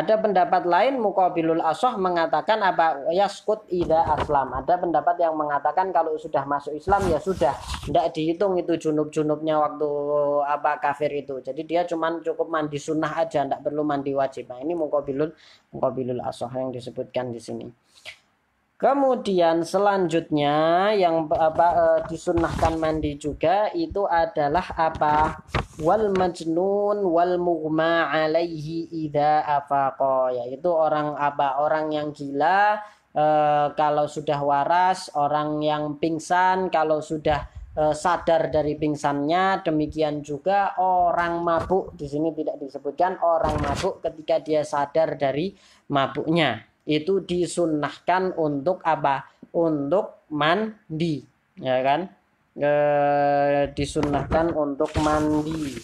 Ada pendapat lain mukabilul asoh mengatakan apa yaskut ida aslam. Ada pendapat yang mengatakan kalau sudah masuk Islam ya sudah, tidak dihitung itu junub-junubnya waktu apa kafir itu. Jadi dia cuma cukup mandi sunnah aja, tidak perlu mandi wajib. Nah, ini mukabilul mukabilul asoh yang disebutkan di sini. Kemudian selanjutnya yang apa e, disunahkan mandi juga itu adalah apa? Wal majnun wal mughma alaihi idza afaqa yaitu orang apa orang yang gila e, kalau sudah waras, orang yang pingsan kalau sudah e, sadar dari pingsannya, demikian juga orang mabuk di sini tidak disebutkan orang mabuk ketika dia sadar dari mabuknya itu disunnahkan untuk apa? Untuk mandi, ya kan? E, disunnahkan untuk mandi.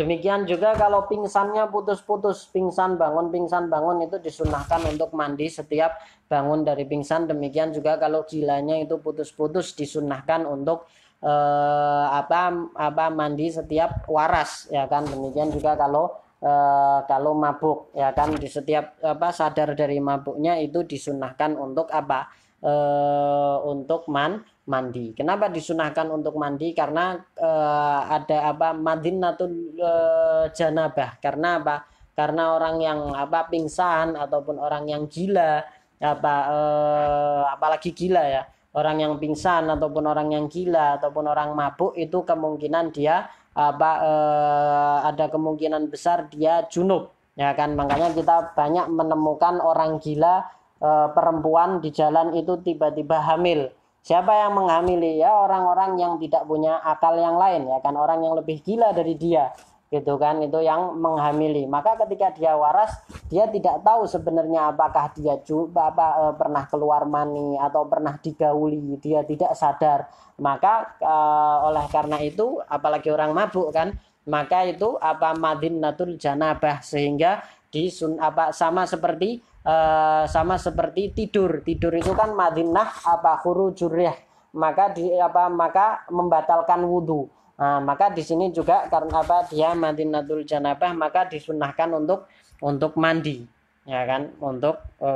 Demikian juga kalau pingsannya putus-putus, pingsan bangun, pingsan bangun itu disunahkan untuk mandi setiap bangun dari pingsan. Demikian juga kalau gilanya itu putus-putus disunahkan untuk eh, apa apa mandi setiap waras ya kan. Demikian juga kalau eh, kalau mabuk ya kan di setiap apa sadar dari mabuknya itu disunahkan untuk apa? Eh, untuk man mandi. Kenapa disunahkan untuk mandi? Karena eh, ada apa? Madinatul eh, janabah. Karena apa? Karena orang yang apa pingsan ataupun orang yang gila apa eh, apalagi gila ya. Orang yang pingsan ataupun orang yang gila ataupun orang mabuk itu kemungkinan dia apa eh, ada kemungkinan besar dia junub ya kan makanya kita banyak menemukan orang gila e, perempuan di jalan itu tiba-tiba hamil Siapa yang menghamili ya orang-orang yang tidak punya akal yang lain ya kan orang yang lebih gila dari dia gitu kan itu yang menghamili. Maka ketika dia waras dia tidak tahu sebenarnya apakah dia coba apa, eh, pernah keluar mani atau pernah digauli dia tidak sadar. Maka eh, oleh karena itu apalagi orang mabuk kan maka itu apa madinatul janabah sehingga di sun apa sama seperti Eh, sama seperti tidur. Tidur itu kan madinah apa huru juriyah Maka di apa maka membatalkan wudhu. Nah, maka di sini juga karena apa dia madinatul janabah maka disunahkan untuk untuk mandi ya kan untuk e,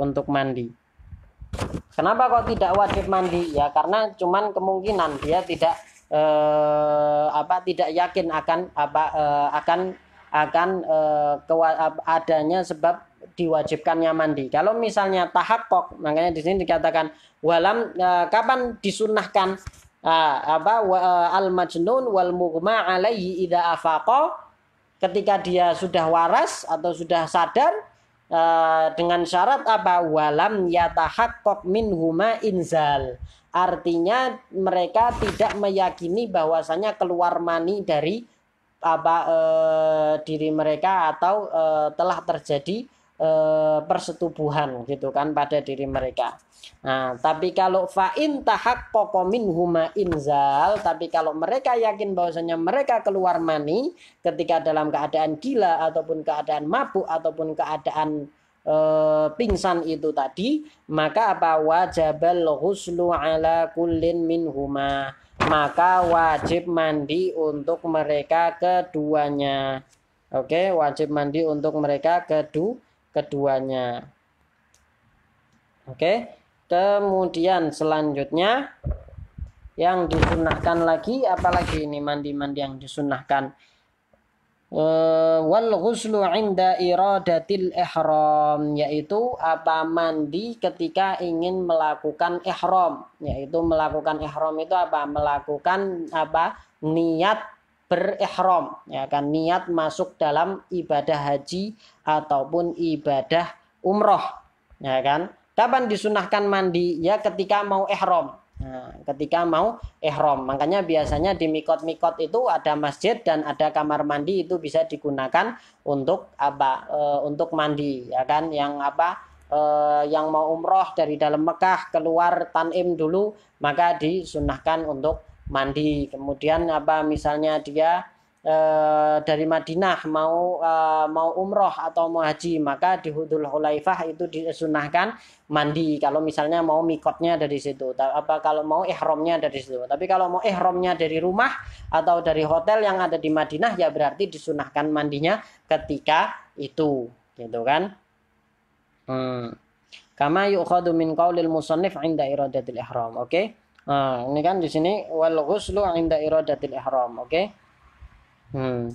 untuk mandi kenapa kok tidak wajib mandi ya karena cuman kemungkinan dia tidak e, apa tidak yakin akan apa e, akan akan e, kewa, adanya sebab diwajibkannya mandi. Kalau misalnya tahakok, makanya di sini dikatakan walam uh, kapan disunahkan uh, apa wa, e, al majnun wal mughma alaihi ida afako ketika dia sudah waras atau sudah sadar uh, dengan syarat apa walam ya min huma inzal. Artinya mereka tidak meyakini bahwasanya keluar mani dari apa e, diri mereka atau e, telah terjadi Eh, persetubuhan gitu kan pada diri mereka. Nah, tapi kalau fa'in tahak pokomin huma inzal, tapi kalau mereka yakin bahwasanya mereka keluar mani ketika dalam keadaan gila ataupun keadaan mabuk ataupun keadaan e, pingsan itu tadi, maka apa wajabal huslu ala kulin min huma maka wajib mandi untuk mereka keduanya. Oke, wajib mandi untuk mereka kedua keduanya. Oke. Kemudian selanjutnya yang disunahkan lagi apalagi ini mandi-mandi yang disunahkan eh, wal ghuslu inda iradatil ihram yaitu apa mandi ketika ingin melakukan ihram yaitu melakukan ihram itu apa melakukan apa niat berihram ya kan niat masuk dalam ibadah haji ataupun ibadah umroh ya kan kapan disunahkan mandi ya ketika mau ihram nah, ketika mau ihram makanya biasanya di mikot-mikot itu ada masjid dan ada kamar mandi itu bisa digunakan untuk apa e, untuk mandi ya kan yang apa e, yang mau umroh dari dalam Mekah keluar tanim dulu maka disunahkan untuk mandi. Kemudian apa misalnya dia e, dari Madinah mau e, mau umroh atau mau haji, maka di Hudul Hulaifah itu disunahkan mandi. Kalau misalnya mau mikotnya dari situ, apa kalau mau ihromnya dari situ. Tapi kalau mau ihromnya dari rumah atau dari hotel yang ada di Madinah ya berarti disunahkan mandinya ketika itu, gitu kan? Hmm. Kama yu'khadu min qawlil musannif 'inda iradatil ihram, oke? Okay? Nah, ini kan di sini wal ghuslu 'inda iradatil ihram, oke? Okay? Hmm.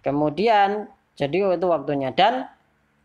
Kemudian jadi itu waktunya dan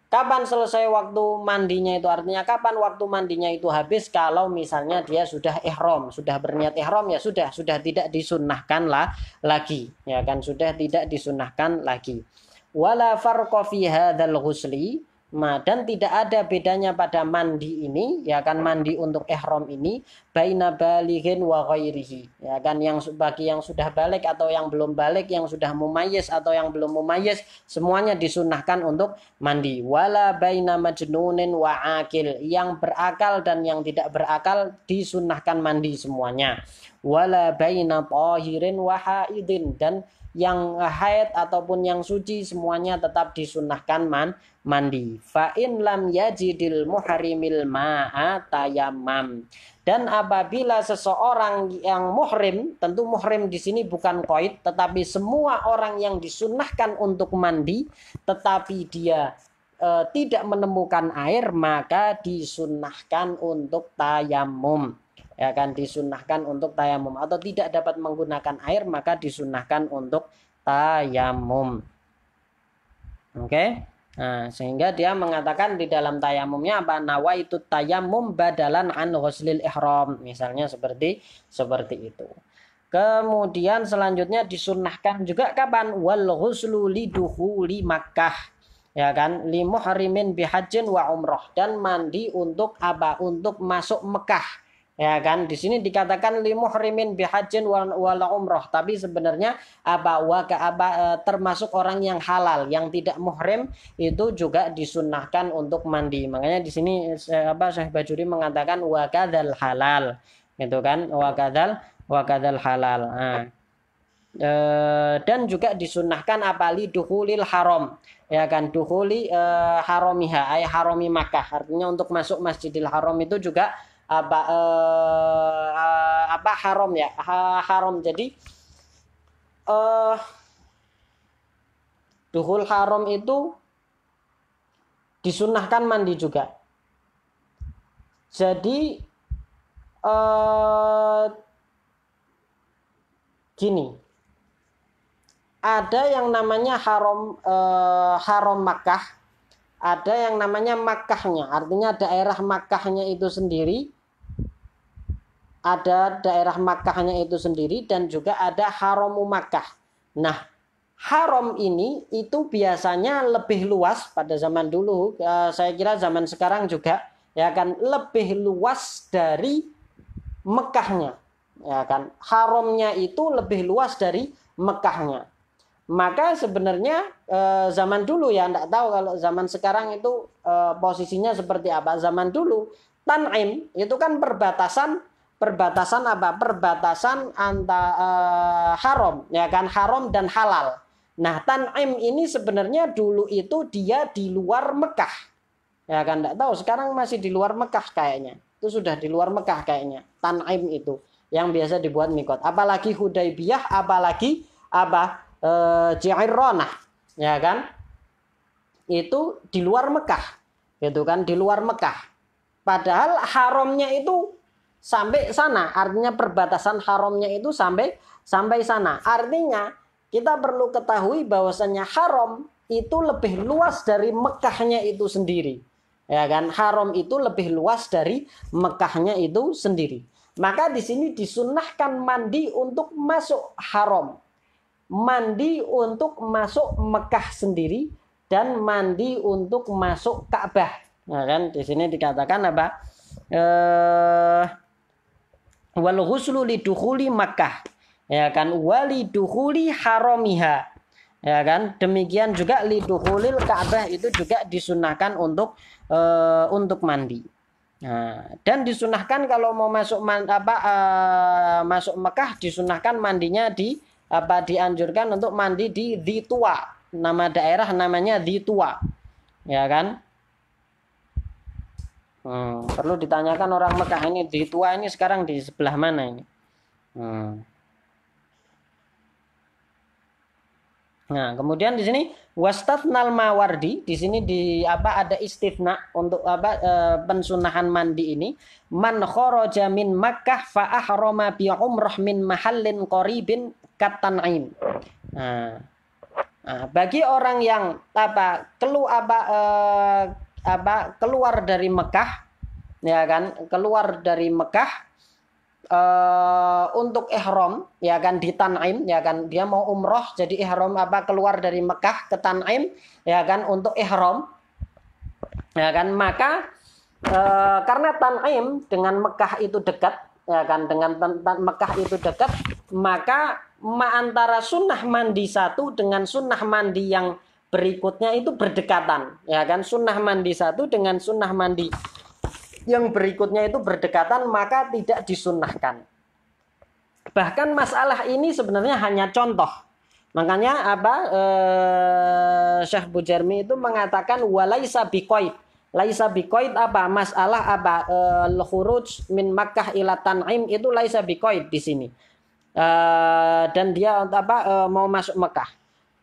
kapan selesai waktu mandinya itu artinya kapan waktu mandinya itu habis kalau misalnya dia sudah ihram, sudah berniat ihram ya sudah sudah tidak disunnahkan lah lagi, ya kan sudah tidak disunnahkan lagi. Wala farqa fi hadzal ghusli Ma dan tidak ada bedanya pada mandi ini ya kan mandi untuk ihram ini baina balighin wa ghairihi ya kan yang bagi yang sudah balik atau yang belum balik yang sudah mumayyiz atau yang belum mumayyiz semuanya disunahkan untuk mandi wala baina majnunin wa akil yang berakal dan yang tidak berakal disunahkan mandi semuanya wala baina tahirin wa haidin dan yang haid ataupun yang suci semuanya tetap disunahkan mandi mandi. Fa lam yajidil muhrimil ma'a tayammam. Dan apabila seseorang yang muhrim, tentu muhrim di sini bukan koid, tetapi semua orang yang disunahkan untuk mandi, tetapi dia e, tidak menemukan air, maka disunahkan untuk tayamum. Ya kan disunahkan untuk tayamum atau tidak dapat menggunakan air, maka disunahkan untuk tayamum. Oke. Okay? Nah, sehingga dia mengatakan di dalam tayamumnya apa nawa itu tayamum badalan an ghuslil ihram misalnya seperti seperti itu. Kemudian selanjutnya disunnahkan juga kapan wal ghuslu liduhuli Makkah ya kan limuhrimin bihajin wa umroh dan mandi untuk apa untuk masuk Mekah ya kan di sini dikatakan limuhrimin bihajin wal umroh tapi sebenarnya apa wa apa e, termasuk orang yang halal yang tidak muhrim itu juga disunahkan untuk mandi makanya di sini e, apa Syekh Bajuri mengatakan wa kadal halal gitu kan wa kadal wa kadal halal nah. e, dan juga disunahkan apa liduhulil haram ya kan duhuli e, haramiha ay haromi Makkah artinya untuk masuk Masjidil Haram itu juga apa uh, eh, eh, apa haram ya ha, haram jadi uh, duhul haram itu disunahkan mandi juga jadi uh, gini ada yang namanya haram uh, haram Makkah ada yang namanya Makkahnya artinya daerah Makkahnya itu sendiri ada daerah Makkahnya itu sendiri dan juga ada Haramu Makkah. Nah, haram ini itu biasanya lebih luas pada zaman dulu. Eh, saya kira zaman sekarang juga ya kan lebih luas dari Mekahnya. Ya kan, haramnya itu lebih luas dari Mekahnya. Maka sebenarnya eh, zaman dulu ya enggak tahu kalau zaman sekarang itu eh, posisinya seperti apa. Zaman dulu Tan'im itu kan perbatasan perbatasan apa? Perbatasan antara uh, eh, haram, ya kan? Haram dan halal. Nah, Tan'im ini sebenarnya dulu itu dia di luar Mekah. Ya kan tidak tahu sekarang masih di luar Mekah kayaknya. Itu sudah di luar Mekah kayaknya. Tan'im itu yang biasa dibuat mikot. Apalagi Hudaybiyah, apalagi apa? uh, ya kan? Itu di luar Mekah. Gitu kan, di luar Mekah. Padahal haramnya itu sampai sana artinya perbatasan haramnya itu sampai sampai sana artinya kita perlu ketahui bahwasannya haram itu lebih luas dari Mekahnya itu sendiri ya kan haram itu lebih luas dari Mekahnya itu sendiri maka di sini disunahkan mandi untuk masuk haram mandi untuk masuk Mekah sendiri dan mandi untuk masuk Ka'bah ya kan di sini dikatakan apa eh wal ghuslu lidukhuli Makkah ya kan wali Haromiha, haramiha ya kan demikian juga lidukhulil Ka'bah itu juga disunahkan untuk e, untuk mandi Nah, dan disunahkan kalau mau masuk man, apa e, masuk Mekah disunahkan mandinya di apa dianjurkan untuk mandi di Ditua. Nama daerah namanya Ditua. Ya kan? Hmm, perlu ditanyakan orang Mekah ini di tua ini sekarang di sebelah mana ini. Hmm. Nah, kemudian di sini wastatnal mawardi, di sini di apa ada istifna untuk apa e, pensunahan mandi ini. Man kharaja min Makkah fa ahrama bi umrah min mahallin qaribin katanain. Nah, nah, bagi orang yang apa kelu apa e, apa keluar dari Mekah ya kan keluar dari Mekah uh, untuk ihram ya kan di Tanaim ya kan dia mau umroh jadi ihram apa keluar dari Mekah ke Tanaim ya kan untuk ihram ya kan maka uh, karena Tanaim dengan Mekah itu dekat ya kan dengan tan Mekah itu dekat maka ma antara sunnah mandi satu dengan sunnah mandi yang berikutnya itu berdekatan ya kan sunnah mandi satu dengan sunnah mandi yang berikutnya itu berdekatan maka tidak disunnahkan bahkan masalah ini sebenarnya hanya contoh makanya apa eh, Syekh Bujermi itu mengatakan walaisa biqoid laisa biqoid apa masalah apa eh, khuruj min Makkah ila Tan'im itu laisa biqoid di sini eh, dan dia apa eh, mau masuk Mekah.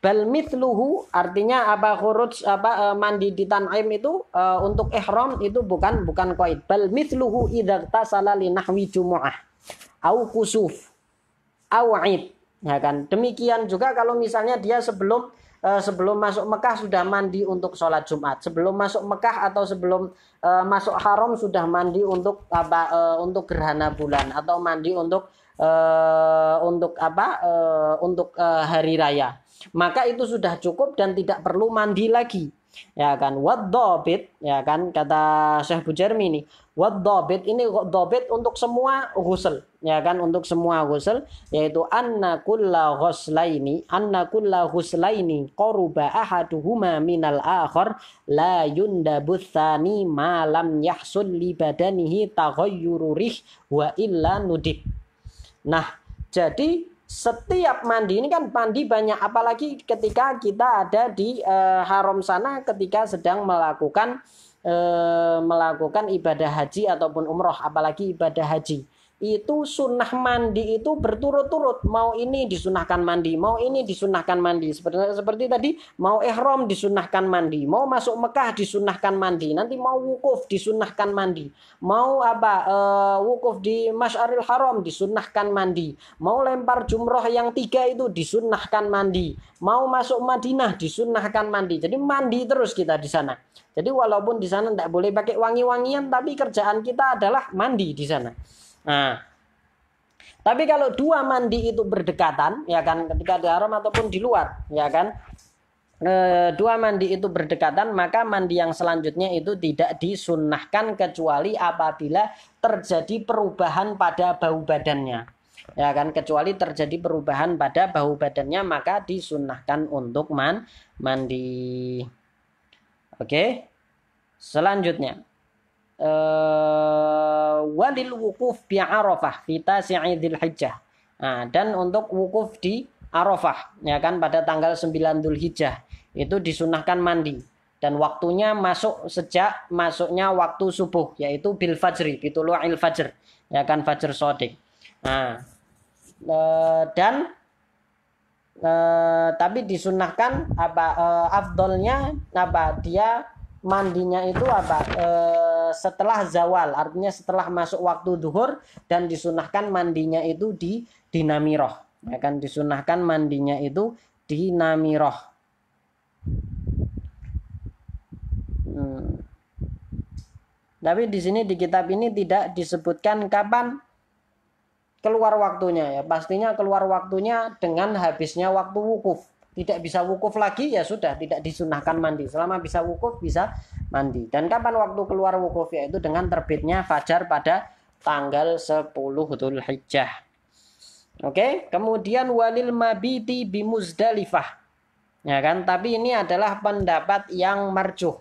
Bal mithluhu artinya apa khuruj apa eh, mandi di tanaim itu eh, untuk ihram itu bukan bukan qaid. Bal mithluhu idza tasala li nahwi jumu'ah au kusuf au id. Ya kan? Demikian juga kalau misalnya dia sebelum eh, sebelum masuk Mekah sudah mandi untuk sholat Jumat, sebelum masuk Mekah atau sebelum masuk haram sudah mandi untuk apa untuk gerhana bulan atau mandi untuk uh, untuk apa uh, untuk uh, hari raya maka itu sudah cukup dan tidak perlu mandi lagi ya kan what dobit ya kan kata Syekh Bujarmi ini what dobit ini dobit untuk semua ghusl ya kan untuk semua ghusl yaitu anna kulla ghuslaini anna kulla ghuslaini qaruba ahaduhuma minal akhar la yundabu tsani ma lam yahsul li badanihi taghayyuru rih wa illa nudib nah jadi setiap mandi ini kan mandi banyak apalagi ketika kita ada di e, haram sana ketika sedang melakukan e, melakukan ibadah haji ataupun umroh apalagi ibadah haji itu sunnah mandi itu berturut-turut mau ini disunahkan mandi mau ini disunahkan mandi seperti seperti tadi mau ihram disunahkan mandi mau masuk Mekah disunahkan mandi nanti mau wukuf disunahkan mandi mau apa uh, wukuf di Masyaril Haram disunahkan mandi mau lempar jumroh yang tiga itu disunahkan mandi mau masuk Madinah disunahkan mandi jadi mandi terus kita di sana jadi walaupun di sana tidak boleh pakai wangi-wangian tapi kerjaan kita adalah mandi di sana Nah, tapi kalau dua mandi itu berdekatan, ya kan, ketika di haram ataupun di luar, ya kan, e, dua mandi itu berdekatan, maka mandi yang selanjutnya itu tidak disunahkan kecuali apabila terjadi perubahan pada bau badannya. Ya kan, kecuali terjadi perubahan pada bau badannya, maka disunahkan untuk man mandi. Oke, selanjutnya uh, walil wukuf bi Arafah kita tasi'i hijjah Nah, dan untuk wukuf di Arafah ya kan pada tanggal 9 hijjah itu disunahkan mandi dan waktunya masuk sejak masuknya waktu subuh yaitu bil fajri bitulu'il fajr ya kan fajr sodik. Nah, eh, dan e, tapi disunahkan apa e, afdolnya apa dia mandinya itu apa e, setelah zawal artinya setelah masuk waktu duhur dan disunahkan mandinya itu di dinamiroh ya kan disunahkan mandinya itu di namiroh hmm. tapi di sini di kitab ini tidak disebutkan kapan keluar waktunya ya pastinya keluar waktunya dengan habisnya waktu wukuf tidak bisa wukuf lagi ya sudah tidak disunahkan mandi selama bisa wukuf bisa mandi dan kapan waktu keluar wukuf yaitu dengan terbitnya fajar pada tanggal 10 Hijjah oke kemudian walil mabiti bimuzdalifah ya kan tapi ini adalah pendapat yang marjuh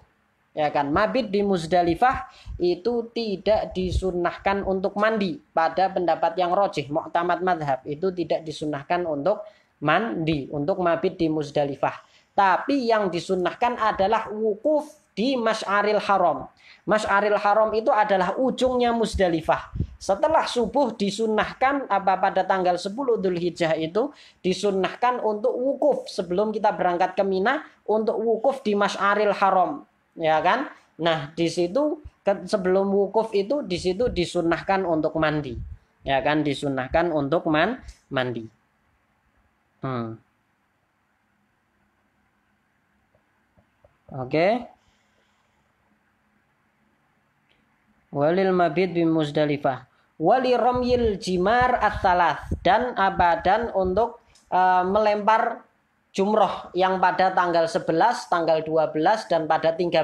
ya kan mabit di Muzdalifah itu tidak disunahkan untuk mandi pada pendapat yang rojih muktamad madhab itu tidak disunahkan untuk mandi untuk mabit di Musdalifah. Tapi yang disunnahkan adalah wukuf di Mas'aril Haram. Mas'aril Haram itu adalah ujungnya Musdalifah. Setelah subuh disunnahkan apa pada tanggal 10 Hijjah itu disunnahkan untuk wukuf sebelum kita berangkat ke Mina untuk wukuf di Mas'aril Haram, ya kan? Nah, di situ sebelum wukuf itu di situ disunnahkan untuk mandi. Ya kan disunnahkan untuk man mandi. Hmm. Oke. Okay. Walil Mabid bin Muzdalifah. Wali romyil jimar at-thalath dan abadan untuk uh, melempar jumroh yang pada tanggal 11, tanggal 12 dan pada 13.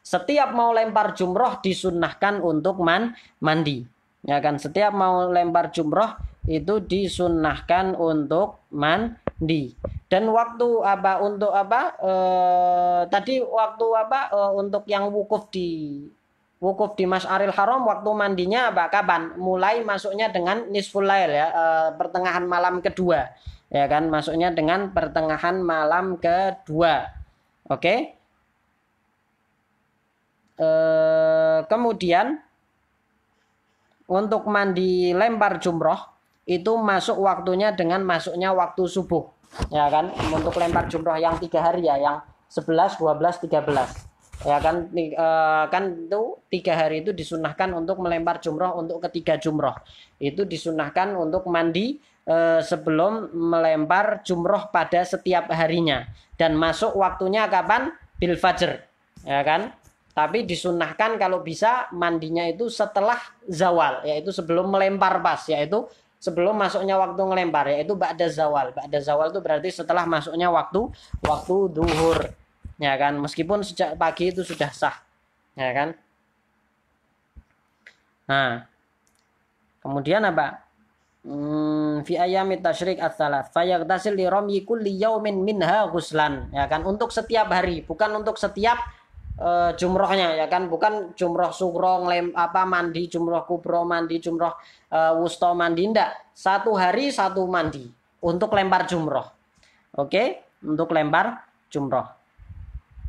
Setiap mau lempar jumroh disunahkan untuk man mandi. Ya kan, setiap mau lempar jumroh itu disunahkan untuk mandi dan waktu apa untuk apa e, eh, tadi waktu apa e, eh, untuk yang wukuf di wukuf di Mas'aril Haram waktu mandinya apa kapan mulai masuknya dengan nisful lail ya e, pertengahan malam kedua ya kan masuknya dengan pertengahan malam kedua oke e, kemudian untuk mandi lempar jumroh itu masuk waktunya dengan masuknya waktu subuh ya kan untuk lempar jumroh yang tiga hari ya yang 11 12 13 ya kan e, kan itu tiga hari itu disunahkan untuk melempar jumroh untuk ketiga jumroh itu disunahkan untuk mandi e, sebelum melempar jumroh pada setiap harinya dan masuk waktunya kapan bil fajr ya kan tapi disunahkan kalau bisa mandinya itu setelah zawal yaitu sebelum melempar pas yaitu sebelum masuknya waktu ngelempar yaitu ba'da zawal. Ba'da zawal itu berarti setelah masuknya waktu waktu duhur. Ya kan? Meskipun sejak pagi itu sudah sah. Ya kan? Nah. Kemudian apa? Hmm, fi ayami tasyrik ats-salat fayaghtasil li ramyi kulli yaumin minha ghuslan ya kan untuk setiap hari bukan untuk setiap Eh, jumrohnya ya kan bukan jumroh Sugrong, lem apa mandi jumroh kubro mandi jumroh uh, wusto mandi ndak satu hari satu mandi untuk lempar jumroh oke untuk lempar jumroh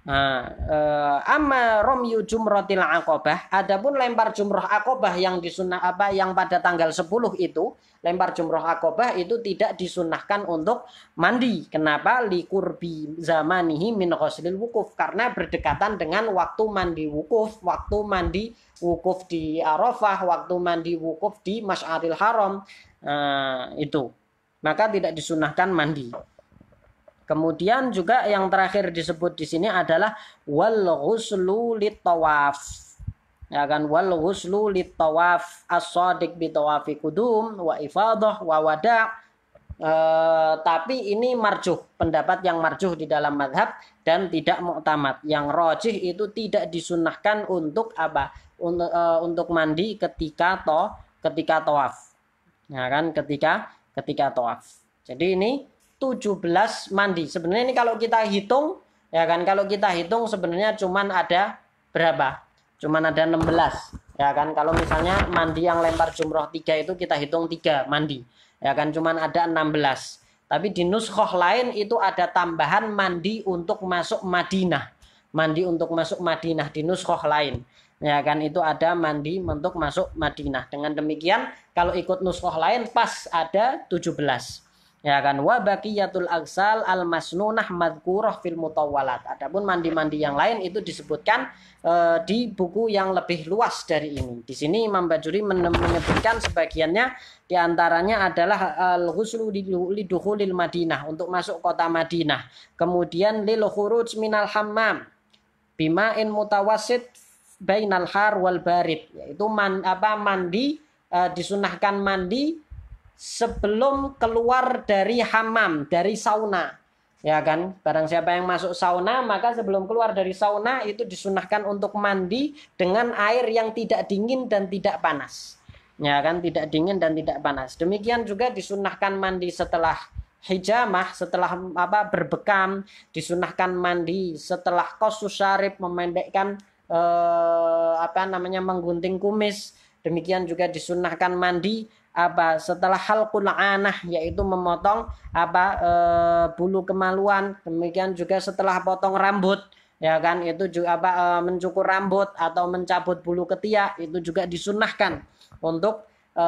Ah, eh, amma Rom ama romyu jumrotil akobah. Adapun lempar jumroh akobah yang disunah apa yang pada tanggal 10 itu lempar jumroh akobah itu tidak disunahkan untuk mandi. Kenapa? Likurbi zamanihi min ghuslil wukuf karena berdekatan dengan waktu mandi wukuf, waktu mandi wukuf di Arafah, waktu mandi wukuf di Mas'aril Haram. Ah, itu. Maka tidak disunahkan mandi. Kemudian juga yang terakhir disebut di sini adalah wal ghuslu litawaf. Ya kan wal ghuslu litawaf as-sadiq bi tawafi kudum wa ifadah wa wada'. E, tapi ini marjuh, pendapat yang marjuh di dalam madhab dan tidak muktamad. Yang rojih itu tidak disunahkan untuk apa? Untuk, e, eh, untuk mandi ketika to, ketika tawaf. Ya kan ketika ketika tawaf. Jadi ini 17 mandi. Sebenarnya ini kalau kita hitung ya kan kalau kita hitung sebenarnya cuman ada berapa? Cuman ada 16. Ya kan kalau misalnya mandi yang lempar jumroh 3 itu kita hitung 3 mandi. Ya kan cuman ada 16. Tapi di nuskhoh lain itu ada tambahan mandi untuk masuk Madinah. Mandi untuk masuk Madinah di nuskhoh lain. Ya kan itu ada mandi untuk masuk Madinah. Dengan demikian kalau ikut nuskhoh lain pas ada 17. Ya kan wa baqiyatul aghsal al masnunah madhkurah fil mutawwalat. Adapun mandi-mandi yang lain itu disebutkan e, di buku yang lebih luas dari ini. Di sini Imam Bajuri menyebutkan sebagiannya di antaranya adalah eh, al ghuslu lidukhulil Madinah untuk masuk kota Madinah. Kemudian lil khuruj minal hammam bima'in mutawassit bainal har wal barid yaitu man, apa mandi eh, disunahkan mandi sebelum keluar dari hamam, dari sauna. Ya kan? Barang siapa yang masuk sauna, maka sebelum keluar dari sauna itu disunahkan untuk mandi dengan air yang tidak dingin dan tidak panas. Ya kan? Tidak dingin dan tidak panas. Demikian juga disunahkan mandi setelah hijamah setelah apa berbekam disunahkan mandi setelah kosusarif syarif memendekkan eh, apa namanya menggunting kumis demikian juga disunahkan mandi apa setelah hal anah yaitu memotong apa e, bulu kemaluan demikian juga setelah potong rambut ya kan itu juga apa e, mencukur rambut atau mencabut bulu ketiak itu juga disunahkan untuk e,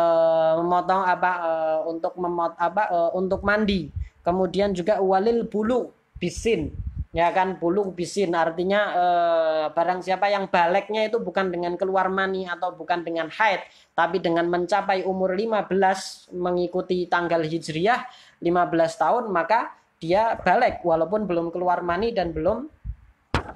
memotong apa e, untuk memot apa e, untuk mandi kemudian juga walil bulu bisin ya kan bulu bisin artinya eh, barang siapa yang baleknya itu bukan dengan keluar mani atau bukan dengan haid tapi dengan mencapai umur 15 mengikuti tanggal hijriah 15 tahun maka dia balik walaupun belum keluar mani dan belum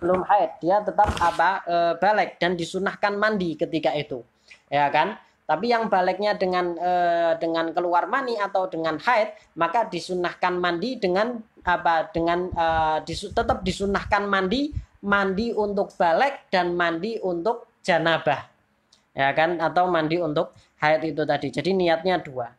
belum haid dia tetap apa e, eh, balik dan disunahkan mandi ketika itu ya kan tapi yang baliknya dengan e, dengan keluar mani atau dengan haid maka disunahkan mandi dengan apa dengan uh, disu, tetap disunahkan mandi mandi untuk balik dan mandi untuk janabah ya kan atau mandi untuk haid itu tadi jadi niatnya dua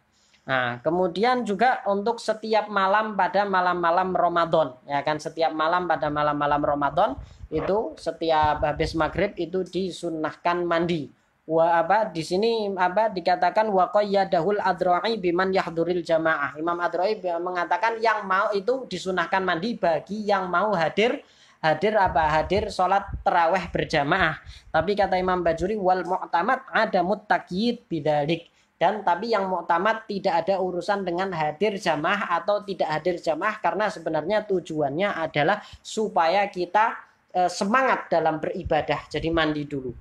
nah kemudian juga untuk setiap malam pada malam-malam Ramadan ya kan setiap malam pada malam-malam Ramadan itu setiap habis maghrib itu disunahkan mandi wa apa di sini apa dikatakan wa qayyadahul adra'i biman yahduril jamaah. Imam adrohi mengatakan yang mau itu disunahkan mandi bagi yang mau hadir hadir apa hadir sholat teraweh berjamaah. Tapi kata Imam Bajuri wal mu'tamad ada muttaqiyid bidalik dan tapi yang muktamad tidak ada urusan dengan hadir jamaah atau tidak hadir jamaah karena sebenarnya tujuannya adalah supaya kita eh, semangat dalam beribadah jadi mandi dulu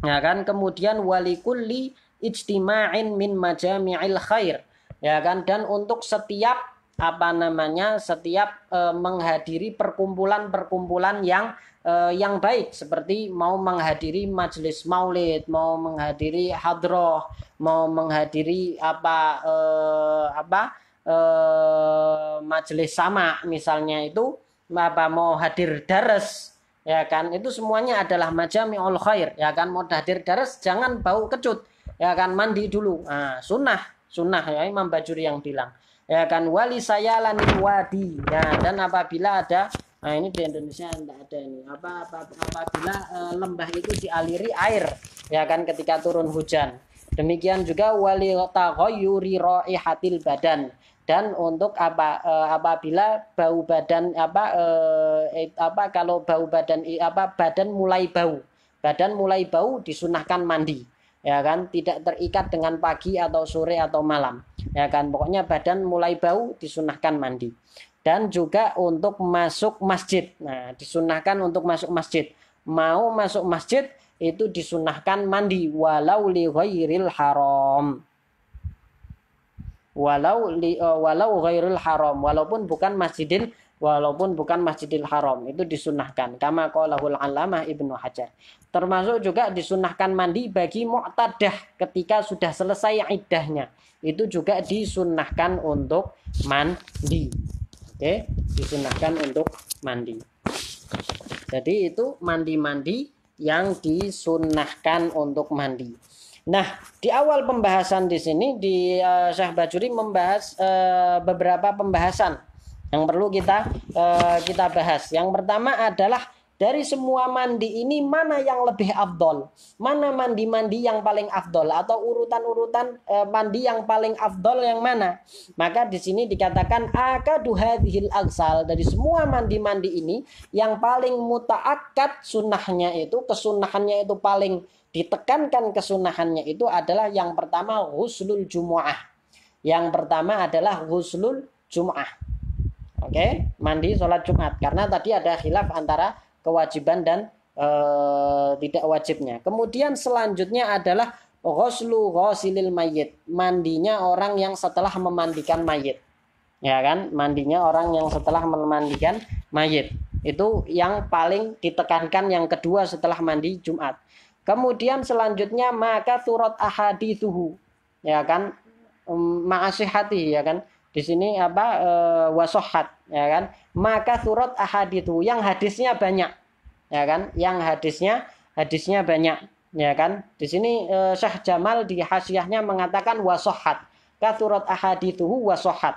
Ya kan? Kemudian walikulli ijtima'in min majami'il khair. Ya kan? Dan untuk setiap apa namanya? setiap e, menghadiri perkumpulan-perkumpulan yang e, yang baik seperti mau menghadiri majelis maulid, mau menghadiri hadroh, mau menghadiri apa eh, apa e, majelis sama misalnya itu apa mau hadir daras ya kan itu semuanya adalah majami ul khair ya kan mau hadir daras jangan bau kecut ya kan mandi dulu nah, sunnah sunnah ya Imam Bajuri yang bilang ya kan wali saya lani wadi ya dan apabila ada nah ini di Indonesia tidak ada ini apa, apa apabila e, lembah itu dialiri air ya kan ketika turun hujan demikian juga wali roi hatil badan dan untuk apa eh, apabila bau badan apa eh, eh, apa kalau bau badan apa badan mulai bau badan mulai bau disunahkan mandi ya kan tidak terikat dengan pagi atau sore atau malam ya kan pokoknya badan mulai bau disunahkan mandi dan juga untuk masuk masjid nah disunahkan untuk masuk masjid mau masuk masjid itu disunahkan mandi walau li haram walau li, uh, walau ghairul haram walaupun bukan masjidil walaupun bukan masjidil haram itu disunahkan kama qalahul alamah ibnu hajar termasuk juga disunahkan mandi bagi mu'tadah ketika sudah selesai iddahnya itu juga disunahkan untuk mandi oke disunahkan untuk mandi jadi itu mandi-mandi yang disunahkan untuk mandi Nah, di awal pembahasan di sini di uh, Syekh Bajuri membahas uh, beberapa pembahasan yang perlu kita uh, kita bahas. Yang pertama adalah dari semua mandi ini mana yang lebih afdol? Mana mandi-mandi yang paling afdol atau urutan-urutan uh, mandi yang paling afdol yang mana? Maka di sini dikatakan akadu hadhil dari semua mandi-mandi ini yang paling mutaakat sunnahnya itu kesunahannya itu paling ditekankan kesunahannya itu adalah yang pertama huslul jumuah. Yang pertama adalah huslul jumuah. Oke, okay? mandi sholat Jumat karena tadi ada khilaf antara kewajiban dan e, tidak wajibnya. Kemudian selanjutnya adalah ghuslu ghasilil mayit, mandinya orang yang setelah memandikan mayit. Ya kan? Mandinya orang yang setelah memandikan mayit. Itu yang paling ditekankan yang kedua setelah mandi Jumat. Kemudian selanjutnya maka surat ahaditsuhu. Ya kan? Um, ma'asihati ya kan? Di sini apa e, wasohat ya kan? Maka surat ahaditsuhu yang hadisnya banyak. Ya kan? Yang hadisnya hadisnya banyak ya kan? Di sini e, Syekh Jamal di hasiahnya mengatakan wasohat. ahadi tuh wasohat.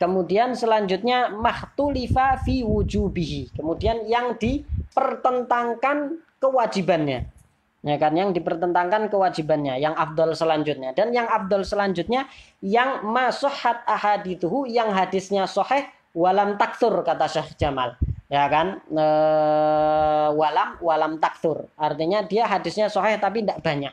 Kemudian selanjutnya mahtulifa fi wujubihi. Kemudian yang dipertentangkan kewajibannya ya kan yang dipertentangkan kewajibannya yang abdul selanjutnya dan yang abdul selanjutnya yang ahad itu, yang hadisnya soheh walam taktur kata Syekh Jamal ya kan e, walam walam taktur artinya dia hadisnya soheh tapi tidak banyak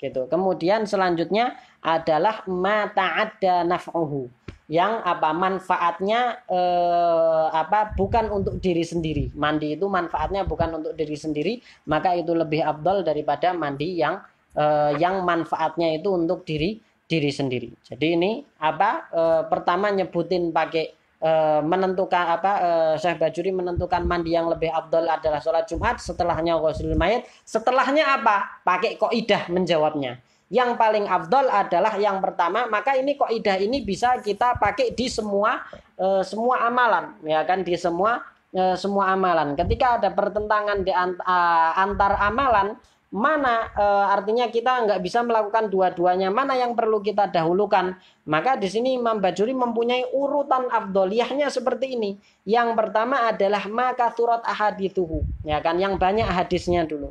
gitu kemudian selanjutnya adalah mata ada naf'uhu yang apa manfaatnya eh, apa bukan untuk diri sendiri mandi itu manfaatnya bukan untuk diri sendiri maka itu lebih abdol daripada mandi yang eh, yang manfaatnya itu untuk diri diri sendiri jadi ini apa eh, pertama nyebutin pakai eh, menentukan apa eh, Syekh Bajuri menentukan mandi yang lebih abdul adalah sholat Jumat setelahnya ghusul mayat setelahnya apa pakai koidah menjawabnya yang paling afdol adalah yang pertama, maka ini kok idah ini bisa kita pakai di semua e, semua amalan, ya kan di semua e, semua amalan. Ketika ada pertentangan di ant, e, antar amalan, mana e, artinya kita nggak bisa melakukan dua-duanya mana yang perlu kita dahulukan maka di sini Imam Bajuri mempunyai urutan afdoliahnya seperti ini yang pertama adalah maka surat ahadithuhu ya kan yang banyak hadisnya dulu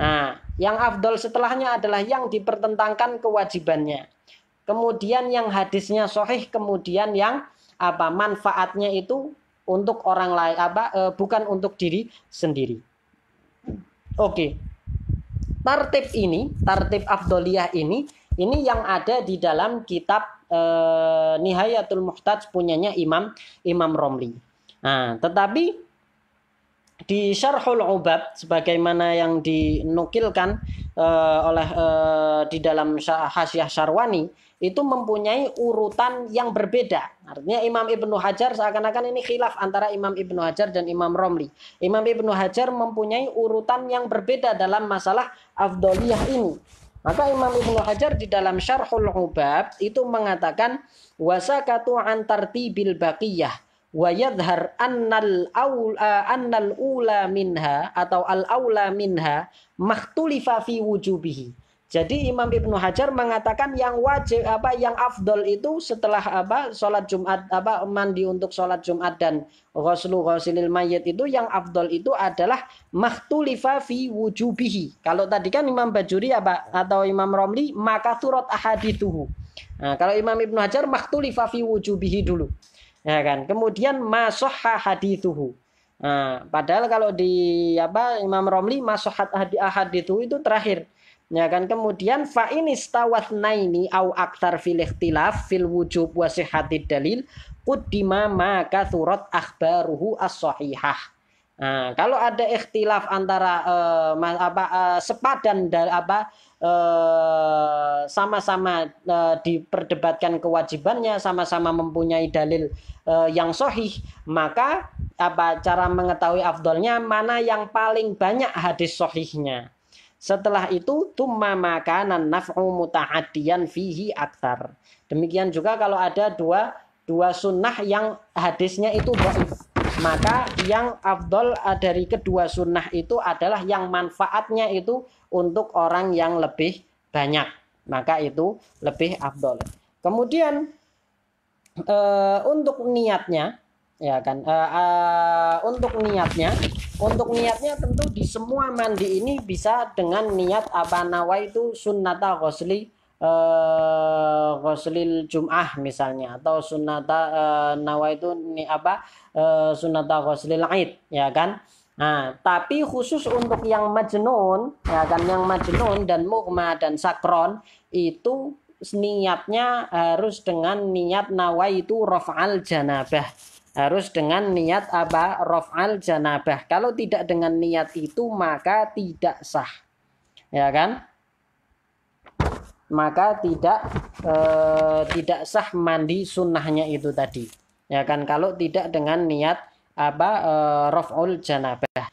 Nah, yang afdol setelahnya adalah yang dipertentangkan kewajibannya. Kemudian yang hadisnya sahih, kemudian yang apa manfaatnya itu untuk orang lain apa e, bukan untuk diri sendiri. Oke. Tartib ini, tartib afdoliyah ini, ini yang ada di dalam kitab e, Nihayatul Muhtaj punyanya Imam Imam Romli. Nah, tetapi di Syarhul Ubab sebagaimana yang dinukilkan uh, oleh uh, di dalam hasyah Syarwani itu mempunyai urutan yang berbeda. Artinya Imam Ibnu Hajar seakan-akan ini khilaf antara Imam Ibnu Hajar dan Imam Romli. Imam Ibnu Hajar mempunyai urutan yang berbeda dalam masalah afdoliyah ini. Maka Imam Ibnu Hajar di dalam Syarhul Ubab itu mengatakan wasakatu antarti bil baqiyah wa yadhhar annal aul annal ula minha atau al aula minha makhtulifa fi wujubihi. Jadi Imam Ibnu Hajar mengatakan yang wajib apa yang afdol itu setelah apa salat Jumat apa mandi untuk salat Jumat dan ghuslu ghusilil mayyit itu yang afdol itu adalah makhtulifa fi wujubihi. Kalau tadi kan Imam Bajuri apa atau Imam Romli maka surat ahadituhu. Nah, kalau Imam Ibnu Hajar makhtulifa fi wujubihi dulu. Ya kan? Kemudian masohha hadithuhu. Nah, padahal kalau di apa Imam Romli masohat hadithu itu terakhir. Ya kan kemudian fa ini stawat naini au aktar fil ikhtilaf fil wujub wasih hadid dalil kudima maka surat akhbaruhu as Nah, kalau ada ikhtilaf antara uh, apa uh, sepadan dan apa uh, sama-sama e, diperdebatkan kewajibannya, sama-sama mempunyai dalil e, yang sohih, maka apa cara mengetahui afdolnya mana yang paling banyak hadis sohihnya. Setelah itu tumma makanan naf'u mutahadian fihi aktar. Demikian juga kalau ada dua dua sunnah yang hadisnya itu dhaif. Maka yang afdol eh, dari kedua sunnah itu adalah yang manfaatnya itu untuk orang yang lebih banyak maka itu lebih abdol. Kemudian e, untuk niatnya ya kan e, e, untuk niatnya untuk niatnya tentu di semua mandi ini bisa dengan niat apa nawa itu sunnata ghusli eh ghuslil jum'ah misalnya atau sunnata e, nawa itu ni apa e, sunnata ghuslil id ya kan Nah, tapi khusus untuk yang majnun, ya kan yang majnun dan mukma dan sakron itu niatnya harus dengan niat nawa itu raf'al janabah. Harus dengan niat apa? Raf'al janabah. Kalau tidak dengan niat itu maka tidak sah. Ya kan? Maka tidak eh, tidak sah mandi sunnahnya itu tadi. Ya kan kalau tidak dengan niat apa uh, raf'ul janabah.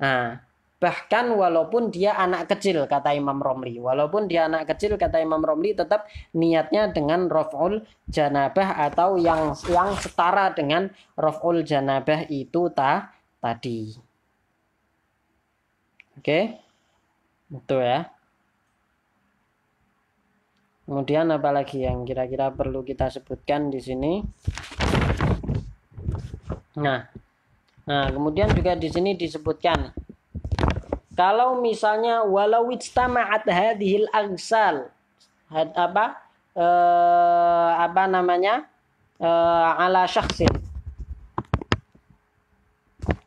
Nah, bahkan walaupun dia anak kecil kata Imam Romli walaupun dia anak kecil kata Imam Romli tetap niatnya dengan roful janabah atau yang yang setara dengan roful janabah itu ta tadi oke okay? itu ya kemudian apa lagi yang kira-kira perlu kita sebutkan di sini nah Nah, kemudian juga di sini disebutkan kalau misalnya walau ijtama'at hadhil agsal had, apa eh, apa namanya eh, ala syakhsin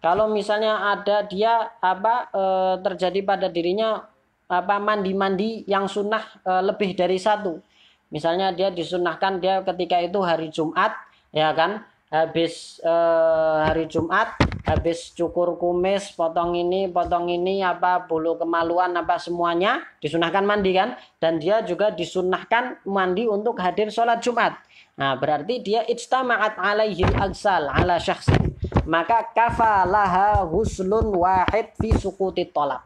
kalau misalnya ada dia apa eh, terjadi pada dirinya apa mandi-mandi yang sunnah eh, lebih dari satu misalnya dia disunahkan dia ketika itu hari Jumat ya kan habis eh, hari Jumat habis cukur kumis, potong ini, potong ini, apa bulu kemaluan, apa semuanya disunahkan mandi kan? Dan dia juga disunahkan mandi untuk hadir sholat Jumat. Nah, berarti dia ijtama'at alaihi agsal ala syakhsi Maka kafalaha huslun wahid fi sukuti tolak.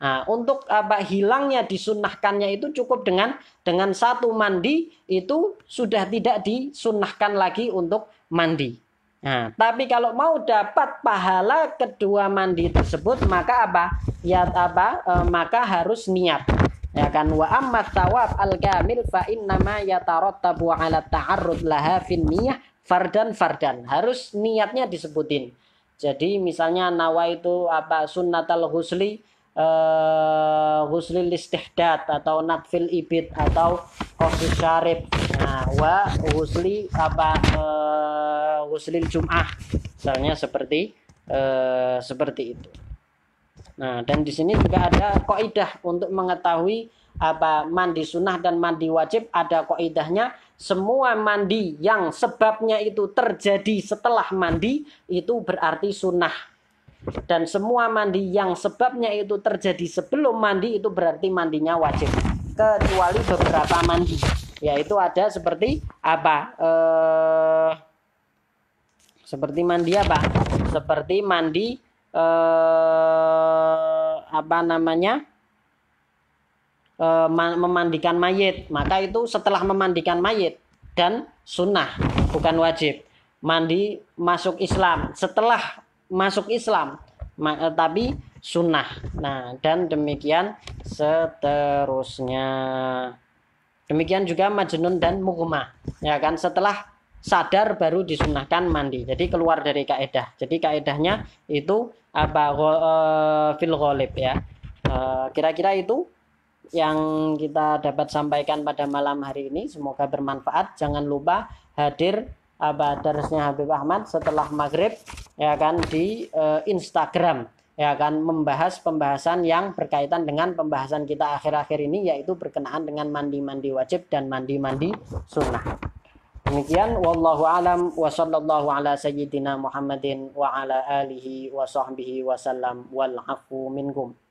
Nah, untuk apa hilangnya disunahkannya itu cukup dengan dengan satu mandi itu sudah tidak disunahkan lagi untuk mandi. Nah, tapi kalau mau dapat pahala kedua mandi tersebut, maka apa? Ya apa? E, maka harus niat. Ya kan wa amma tawaf al kamil fa tarot yatarattabu ala ta'arrud laha fin niyah fardan fardan. Harus niatnya disebutin. Jadi misalnya nawa itu apa sunnatal husli uh, e, husli atau natfil ibid atau qasus syarif Nah, wa husli apa uh, jum'ah. Misalnya seperti uh, seperti itu. Nah, dan di sini juga ada koidah untuk mengetahui apa mandi sunnah dan mandi wajib ada koidahnya. semua mandi yang sebabnya itu terjadi setelah mandi itu berarti sunnah dan semua mandi yang sebabnya itu terjadi sebelum mandi itu berarti mandinya wajib kecuali beberapa mandi yaitu ada seperti apa eh, seperti mandi apa seperti mandi eh, apa namanya eh, memandikan mayit maka itu setelah memandikan mayit dan sunnah bukan wajib mandi masuk Islam setelah masuk Islam eh, tapi sunnah nah dan demikian seterusnya Demikian juga majnun dan mukma. Ya kan setelah sadar baru disunahkan mandi. Jadi keluar dari kaedah. Jadi kaedahnya itu apa e, fil ghalib ya. E, kira-kira itu yang kita dapat sampaikan pada malam hari ini. Semoga bermanfaat. Jangan lupa hadir apa darusnya Habib Ahmad setelah maghrib ya kan di e, Instagram ya kan membahas pembahasan yang berkaitan dengan pembahasan kita akhir-akhir ini yaitu berkenaan dengan mandi-mandi wajib dan mandi-mandi sunnah. Demikian wallahu alam wa sallallahu ala sayyidina Muhammadin wa ala alihi wa sahbihi sallam wal afu minkum.